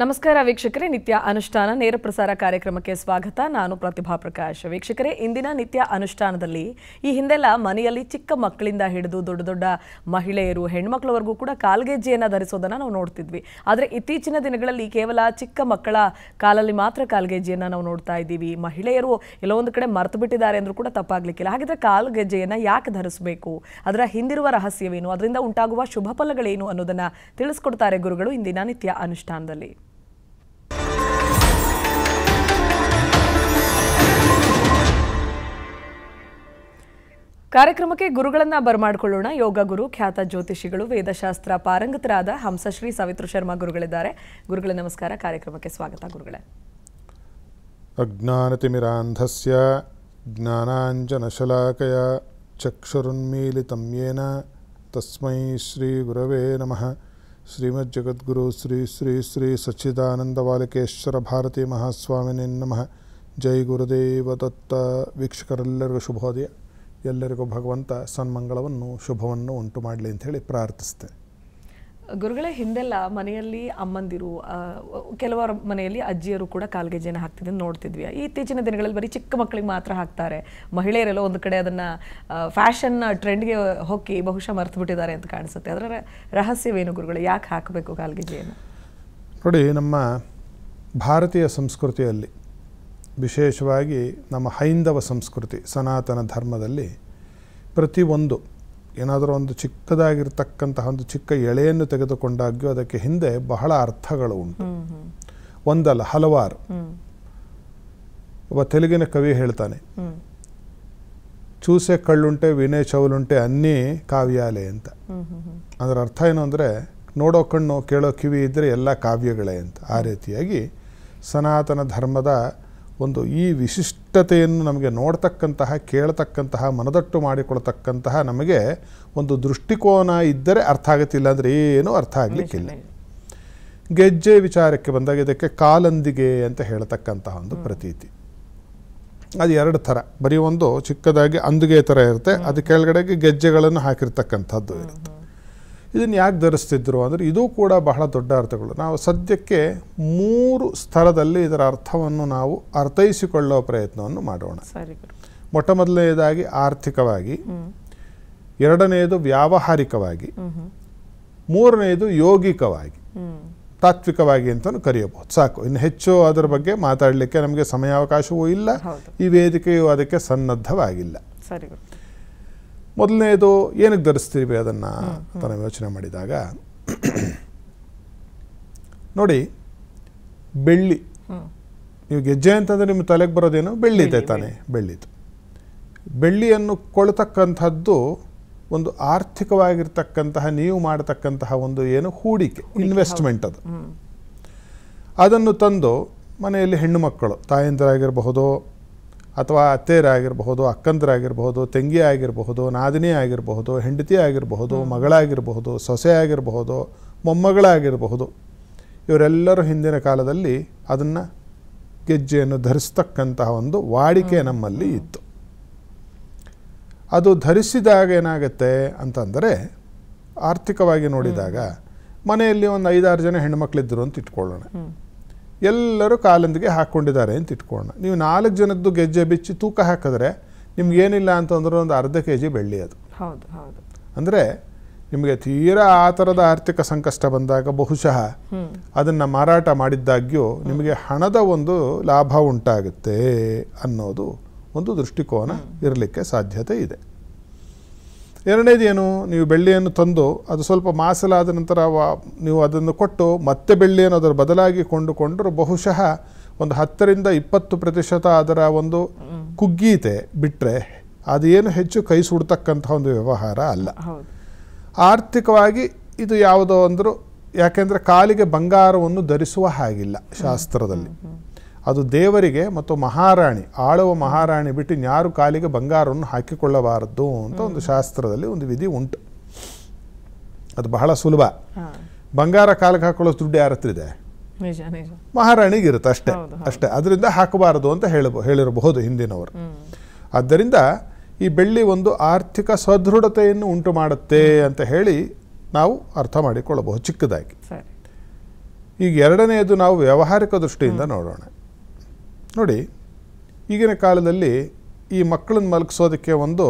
ನಮಸ್ಕಾರ ವೀಕ್ಷಕರೇ ನಿತ್ಯ ಅನುಷ್ಠಾನ ನೇರ ಪ್ರಸಾರ ಕಾರ್ಯಕ್ರಮಕ್ಕೆ ಸ್ವಾಗತ ನಾನು ಪ್ರತಿಭಾ ಪ್ರಕಾಶ್ ವೀಕ್ಷಕರೇ ಇಂದಿನ ನಿತ್ಯ ಅನುಷ್ಠಾನದಲ್ಲಿ ಈ ಹಿಂದೆಲ್ಲ ಮನೆಯಲ್ಲಿ ಚಿಕ್ಕ ಮಕ್ಕಳಿಂದ ಹಿಡಿದು ದೊಡ್ಡ ದೊಡ್ಡ ಮಹಿಳೆಯರು ಹೆಣ್ಮಕ್ಳವರೆಗೂ ಕೂಡ ಕಾಲ್ಗೆಜ್ಜೆಯನ್ನು ಧರಿಸೋದನ್ನು ನಾವು ನೋಡ್ತಿದ್ವಿ ಆದರೆ ಇತ್ತೀಚಿನ ದಿನಗಳಲ್ಲಿ ಕೇವಲ ಚಿಕ್ಕ ಮಕ್ಕಳ ಕಾಲಲ್ಲಿ ಮಾತ್ರ ಕಾಲ್ಗೆಜ್ಜೆಯನ್ನು ನಾವು ನೋಡ್ತಾ ಇದ್ದೀವಿ ಮಹಿಳೆಯರು ಎಲ್ಲೋ ಕಡೆ ಮರೆತು ಬಿಟ್ಟಿದ್ದಾರೆ ಅಂದರೂ ಕೂಡ ತಪ್ಪಾಗಲಿಕ್ಕಿಲ್ಲ ಹಾಗಿದ್ರೆ ಕಾಲ್ಗೆಜ್ಜೆಯನ್ನು ಯಾಕೆ ಧರಿಸಬೇಕು ಅದರ ಹಿಂದಿರುವ ರಹಸ್ಯವೇನು ಅದರಿಂದ ಉಂಟಾಗುವ ಶುಭ ಫಲಗಳೇನು ಅನ್ನೋದನ್ನು ತಿಳಿಸ್ಕೊಡ್ತಾರೆ ಗುರುಗಳು ಇಂದಿನ ನಿತ್ಯ ಅನುಷ್ಠಾನದಲ್ಲಿ ಕಾರ್ಯಕ್ರಮಕ್ಕೆ ಗುರುಗಳನ್ನ ಬರಮಾಡಿಕೊಳ್ಳೋಣ ಯೋಗ ಗುರು ಖ್ಯಾತ ಜ್ಯೋತಿಷಿಗಳು ವೇದಶಾಸ್ತ್ರ ಪಾರಂಗತರಾದ ಹಂಸಶ್ರೀ ಸವಿತೃ ಶರ್ಮಾ ಗುರುಗಳಿದ್ದಾರೆ ಗುರುಗಳ ನಮಸ್ಕಾರ ಕಾರ್ಯಕ್ರಮಕ್ಕೆ ಸ್ವಾಗತ ಗುರುಗಳೇ ಅಜ್ಞಾನತಿಮಿರಾಂಧಸ್ಯ ಜ್ಞಾನಾಂಜನಶಲಾಕಯ ಚಕ್ಷುರುನ್ಮೀಲಿತಮ್ಯೇನ ತಸ್ಮೈ ಶ್ರೀ ಗುರವೇ ನಮಃ ಶ್ರೀಮಜ್ಜಗದ್ಗುರು ಶ್ರೀ ಶ್ರೀ ಶ್ರೀ ಸಚ್ಚಿದಾನಂದ ವಾಲಕೇಶ್ವರ ಭಾರತಿ ಮಹಾಸ್ವಾಮಿನೇ ನಮಃ ಜೈ ಗುರುದೇವ ದತ್ತ ವೀಕ್ಷಕರೆಲ್ಲರಿಗೂ ಶುಭೋದಯ ಎಲ್ಲರಿಗೂ ಭಗವಂತ ಸನ್ಮಂಗಳವನ್ನು ಶುಭವನ್ನು ಉಂಟು ಮಾಡಲಿ ಅಂತ ಹೇಳಿ ಪ್ರಾರ್ಥಿಸ್ತೇನೆ ಗುರುಗಳೇ ಹಿಂದೆಲ್ಲ ಮನೆಯಲ್ಲಿ ಅಮ್ಮಂದಿರು ಕೆಲವರ ಮನೆಯಲ್ಲಿ ಅಜ್ಜಿಯರು ಕೂಡ ಕಾಲ್ಗೆಜ್ಜೆನ ಹಾಕ್ತಿದ್ದು ನೋಡ್ತಿದ್ವಿ ಇತ್ತೀಚಿನ ದಿನಗಳಲ್ಲಿ ಬರೀ ಚಿಕ್ಕ ಮಕ್ಕಳಿಗೆ ಮಾತ್ರ ಹಾಕ್ತಾರೆ ಮಹಿಳೆಯರೆಲ್ಲ ಒಂದು ಕಡೆ ಅದನ್ನು ಫ್ಯಾಷನ್ ಟ್ರೆಂಡ್ಗೆ ಹೊಕ್ಕಿ ಬಹುಶಃ ಮರ್ತು ಬಿಟ್ಟಿದ್ದಾರೆ ಅಂತ ಕಾಣಿಸುತ್ತೆ ಅದರ ರಹಸ್ಯವೇನು ಗುರುಗಳು ಯಾಕೆ ಹಾಕಬೇಕು ಕಾಲ್ಗೆಜ್ಜೆಯನ್ನು ನೋಡಿ ನಮ್ಮ ಭಾರತೀಯ ಸಂಸ್ಕೃತಿಯಲ್ಲಿ ವಿಶೇಷವಾಗಿ ನಮ್ಮ ಹೈಂದವ ಸಂಸ್ಕೃತಿ ಸನಾತನ ಧರ್ಮದಲ್ಲಿ ಪ್ರತಿಯೊಂದು ಏನಾದರೂ ಒಂದು ಚಿಕ್ಕದಾಗಿರ್ತಕ್ಕಂತಹ ಒಂದು ಚಿಕ್ಕ ಎಳೆಯನ್ನು ತೆಗೆದುಕೊಂಡಾಗ್ಯೂ ಅದಕ್ಕೆ ಹಿಂದೆ ಬಹಳ ಅರ್ಥಗಳು ಉಂಟು ಒಂದಲ್ಲ ಹಲವಾರು ಒಬ್ಬ ತೆಲುಗಿನ ಕವಿ ಹೇಳ್ತಾನೆ ಚೂಸೆ ಕಳ್ಳುಂಟೆ ವಿನಯ ಚೌಲುಂಟೆ ಅನ್ನಿ ಕಾವ್ಯಾಲೆ ಅಂತ ಅದರ ಅರ್ಥ ಏನು ಅಂದರೆ ನೋಡೋ ಕಣ್ಣು ಕೇಳೋ ಕಿವಿ ಇದ್ದರೆ ಎಲ್ಲ ಕಾವ್ಯಗಳೇ ಅಂತ ಆ ರೀತಿಯಾಗಿ ಸನಾತನ ಧರ್ಮದ ಒಂದು ಈ ವಿಶಿಷ್ಟತೆಯನ್ನು ನಮಗೆ ನೋಡ್ತಕ್ಕಂತಹ ಕೇಳ್ತಕ್ಕಂತಹ ಮನದಟ್ಟು ಮಾಡಿಕೊಳ್ತಕ್ಕಂತಹ ನಮಗೆ ಒಂದು ದೃಷ್ಟಿಕೋನ ಇದ್ದರೆ ಅರ್ಥ ಆಗುತ್ತಿಲ್ಲ ಅಂದರೆ ಏನೂ ಅರ್ಥ ಆಗಲಿಕ್ಕಿಲ್ಲ ಗೆಜ್ಜೆ ವಿಚಾರಕ್ಕೆ ಬಂದಾಗ ಇದಕ್ಕೆ ಕಾಲಂದಿಗೆ ಅಂತ ಹೇಳ್ತಕ್ಕಂತಹ ಒಂದು ಪ್ರತೀತಿ ಅದು ಎರಡು ಥರ ಬರೀ ಒಂದು ಚಿಕ್ಕದಾಗಿ ಅಂದಿಗೆ ಥರ ಇರುತ್ತೆ ಅದು ಕೆಳಗಡೆಗೆ ಗೆಜ್ಜೆಗಳನ್ನು ಹಾಕಿರ್ತಕ್ಕಂಥದ್ದು ಇರುತ್ತೆ ಇದನ್ನು ಯಾಕೆ ಧರಿಸ್ತಿದ್ರು ಅಂದರೆ ಇದು ಕೂಡ ಬಹಳ ದೊಡ್ಡ ಅರ್ಥಗಳು ನಾವು ಸದ್ಯಕ್ಕೆ ಮೂರು ಸ್ಥಳದಲ್ಲಿ ಇದರ ಅರ್ಥವನ್ನು ನಾವು ಅರ್ಥೈಸಿಕೊಳ್ಳೋ ಪ್ರಯತ್ನವನ್ನು ಮಾಡೋಣ ಮೊಟ್ಟ ಮೊದಲನೆಯದಾಗಿ ಆರ್ಥಿಕವಾಗಿ ಎರಡನೆಯದು ವ್ಯಾವಹಾರಿಕವಾಗಿ ಮೂರನೆಯದು ಯೋಗಿಕವಾಗಿ ತಾತ್ವಿಕವಾಗಿ ಅಂತಲೂ ಕರೆಯಬಹುದು ಸಾಕು ಇನ್ನು ಹೆಚ್ಚು ಅದರ ಬಗ್ಗೆ ಮಾತಾಡಲಿಕ್ಕೆ ನಮಗೆ ಸಮಯಾವಕಾಶವೂ ಇಲ್ಲ ಈ ವೇದಿಕೆಯು ಅದಕ್ಕೆ ಸನ್ನದ್ಧವಾಗಿಲ್ಲ ಸರಿ ಮೊದಲನೇದು ಏನಕ್ಕೆ ಧರಿಸ್ತೀವಿ ಅದನ್ನು ತಾನು ಯೋಚನೆ ಮಾಡಿದಾಗ ನೋಡಿ ಬೆಳ್ಳಿ ನೀವು ಗೆಜ್ಜೆ ಅಂತಂದರೆ ನಿಮ್ಮ ತಲೆಗೆ ಬರೋದೇನು ಬೆಳ್ಳಿದೆ ತಾನೆ ಬೆಳ್ಳಿದು ಬೆಳ್ಳಿಯನ್ನು ಕೊಳ್ತಕ್ಕಂಥದ್ದು ಒಂದು ಆರ್ಥಿಕವಾಗಿರ್ತಕ್ಕಂತಹ ನೀವು ಮಾಡತಕ್ಕಂತಹ ಒಂದು ಏನು ಹೂಡಿಕೆ ಇನ್ವೆಸ್ಟ್ಮೆಂಟ್ ಅದು ಅದನ್ನು ತಂದು ಮನೆಯಲ್ಲಿ ಹೆಣ್ಣು ಮಕ್ಕಳು ತಾಯಂದಿರಾಗಿರಬಹುದು ಅಥವಾ ಅತ್ತೆಯರಾಗಿರಬಹುದು ಅಕ್ಕಂದರಾಗಿರಬಹುದು ತಂಗಿ ಆಗಿರಬಹುದು ನಾದಿನಿ ಆಗಿರಬಹುದು ಹೆಂಡತಿ ಆಗಿರಬಹುದು ಮಗಳಾಗಿರಬಹುದು ಸೊಸೆ ಆಗಿರಬಹುದು ಮೊಮ್ಮಗಳಾಗಿರಬಹುದು ಇವರೆಲ್ಲರೂ ಹಿಂದಿನ ಕಾಲದಲ್ಲಿ ಅದನ್ನು ಗೆಜ್ಜೆಯನ್ನು ಧರಿಸ್ತಕ್ಕಂತಹ ಒಂದು ವಾಡಿಕೆ ನಮ್ಮಲ್ಲಿ ಇತ್ತು ಅದು ಧರಿಸಿದಾಗ ಏನಾಗುತ್ತೆ ಅಂತಂದರೆ ಆರ್ಥಿಕವಾಗಿ ನೋಡಿದಾಗ ಮನೆಯಲ್ಲಿ ಒಂದು ಐದಾರು ಜನ ಹೆಣ್ಮಕ್ಳಿದ್ರು ಅಂತ ಇಟ್ಕೊಳ್ಳೋಣ ಎಲ್ಲರೂ ಕಾಲೊಂದಿಗೆ ಹಾಕ್ಕೊಂಡಿದ್ದಾರೆ ಅಂತ ಇಟ್ಕೊಳ್ಳೋಣ ನೀವು ನಾಲ್ಕು ಜನದ್ದು ಗೆಜ್ಜೆ ಬಿಚ್ಚಿ ತೂಕ ಹಾಕಿದ್ರೆ ನಿಮಗೇನಿಲ್ಲ ಅಂತಂದ್ರೆ ಒಂದು ಅರ್ಧ ಕೆ ಜಿ ಬೆಳ್ಳಿ ಅದು ಹೌದು ಹೌದು ಅಂದರೆ ನಿಮಗೆ ತೀರಾ ಆ ಥರದ ಆರ್ಥಿಕ ಸಂಕಷ್ಟ ಬಂದಾಗ ಬಹುಶಃ ಅದನ್ನು ಮಾರಾಟ ಮಾಡಿದ್ದಾಗ್ಯೂ ನಿಮಗೆ ಹಣದ ಒಂದು ಲಾಭ ಉಂಟಾಗುತ್ತೆ ಅನ್ನೋದು ಒಂದು ದೃಷ್ಟಿಕೋನ ಇರಲಿಕ್ಕೆ ಸಾಧ್ಯತೆ ಇದೆ ಎರಡನೇದೇನು ನೀವು ಬೆಳ್ಳಿಯನ್ನು ತಂದು ಅದು ಸ್ವಲ್ಪ ಮಾಸಲಾದ ನಂತರ ನೀವು ಅದನ್ನು ಕೊಟ್ಟು ಮತ್ತೆ ಬೆಳ್ಳಿಯನ್ನು ಅದರ ಬದಲಾಗಿ ಕೊಂಡುಕೊಂಡರೂ ಬಹುಶಃ ಒಂದು ಹತ್ತರಿಂದ ಇಪ್ಪತ್ತು ಪ್ರತಿಶತ ಅದರ ಒಂದು ಕುಗ್ಗೀತೆ ಬಿಟ್ಟರೆ ಅದೇನು ಹೆಚ್ಚು ಕೈ ಸುಡ್ತಕ್ಕಂಥ ಒಂದು ವ್ಯವಹಾರ ಅಲ್ಲ ಆರ್ಥಿಕವಾಗಿ ಇದು ಯಾವುದೋ ಅಂದರೂ ಯಾಕೆಂದರೆ ಕಾಲಿಗೆ ಬಂಗಾರವನ್ನು ಧರಿಸುವ ಹಾಗಿಲ್ಲ ಶಾಸ್ತ್ರದಲ್ಲಿ ಅದು ದೇವರಿಗೆ ಮತ್ತು ಮಹಾರಾಣಿ ಆಳುವ ಮಹಾರಾಣಿ ಬಿಟ್ಟು ಯಾರು ಕಾಲಿಗೆ ಬಂಗಾರವನ್ನು ಹಾಕಿಕೊಳ್ಳಬಾರದು ಅಂತ ಒಂದು ಶಾಸ್ತ್ರದಲ್ಲಿ ಒಂದು ವಿಧಿ ಉಂಟು ಅದು ಬಹಳ ಸುಲಭ ಬಂಗಾರ ಕಾಲಿಗೆ ಹಾಕೊಳ್ಳೋ ದುಡ್ಡು ಯಾರ ಹತ್ರ ಇದೆ ಮಹಾರಾಣಿಗಿರುತ್ತೆ ಅಷ್ಟೇ ಅಷ್ಟೇ ಅದರಿಂದ ಹಾಕಬಾರದು ಅಂತ ಹೇಳಬ ಹೇಳಿರಬಹುದು ಹಿಂದಿನವರು ಆದ್ದರಿಂದ ಈ ಬೆಳ್ಳಿ ಒಂದು ಆರ್ಥಿಕ ಸದೃಢತೆಯನ್ನು ಉಂಟು ಮಾಡುತ್ತೆ ಅಂತ ಹೇಳಿ ನಾವು ಅರ್ಥ ಮಾಡಿಕೊಳ್ಳಬಹುದು ಚಿಕ್ಕದಾಗಿ ಈಗ ಎರಡನೆಯದು ನಾವು ವ್ಯವಹಾರಿಕ ದೃಷ್ಟಿಯಿಂದ ನೋಡೋಣ ನೋಡಿ ಈಗಿನ ಕಾಲದಲ್ಲಿ ಈ ಮಕ್ಕಳನ್ನ ಮಲಗಿಸೋದಕ್ಕೆ ಒಂದು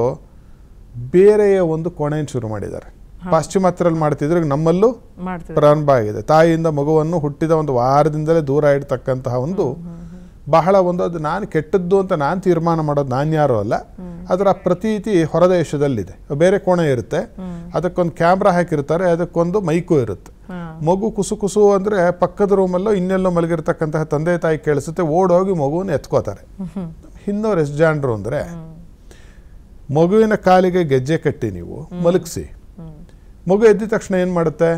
ಬೇರೆಯ ಒಂದು ಕೋಣೆಯನ್ನು ಶುರು ಮಾಡಿದ್ದಾರೆ ಪಾಶ್ಚಿಮಾತ್ಯರಲ್ಲಿ ಮಾಡ್ತಿದ್ರೆ ನಮ್ಮಲ್ಲೂ ಪ್ರಾರಂಭ ಆಗಿದೆ ತಾಯಿಯಿಂದ ಮಗುವನ್ನು ಹುಟ್ಟಿದ ಒಂದು ವಾರದಿಂದಲೇ ದೂರ ಇಡ್ತಕ್ಕಂತಹ ಒಂದು ಬಹಳ ಒಂದು ಅದು ನಾನು ಕೆಟ್ಟದ್ದು ಅಂತ ನಾನು ತೀರ್ಮಾನ ಮಾಡೋದು ನಾನು ಯಾರು ಅಲ್ಲ ಅದರ ಪ್ರತೀತಿ ಹೊರದೇಶದಲ್ಲಿದೆ ಬೇರೆ ಕೋಣೆ ಇರುತ್ತೆ ಅದಕ್ಕೊಂದು ಕ್ಯಾಮ್ರಾ ಹಾಕಿರ್ತಾರೆ ಅದಕ್ಕೊಂದು ಮೈಕು ಇರುತ್ತೆ ಮಗು ಕುಸು ಕುಸು ಅಂದ್ರೆ ಪಕ್ಕದ ರೂಮಲ್ಲೋ ಇನ್ನೆಲ್ಲೋ ಮಲಗಿರ್ತಕ್ಕಂತಹ ತಂದೆ ತಾಯಿ ಕೇಳಿಸುತ್ತೆ ಓಡೋಗಿ ಮಗುವನ್ನು ಎತ್ಕೋತಾರೆ ಹಿಂದವ್ರು ಎಷ್ಟು ಜಾಣರು ಅಂದ್ರೆ ಮಗುವಿನ ಕಾಲಿಗೆ ಗೆಜ್ಜೆ ಕಟ್ಟಿ ನೀವು ಮಲಗಿಸಿ ಮಗು ಎದ್ದಿದ ತಕ್ಷಣ ಏನು ಮಾಡುತ್ತೆ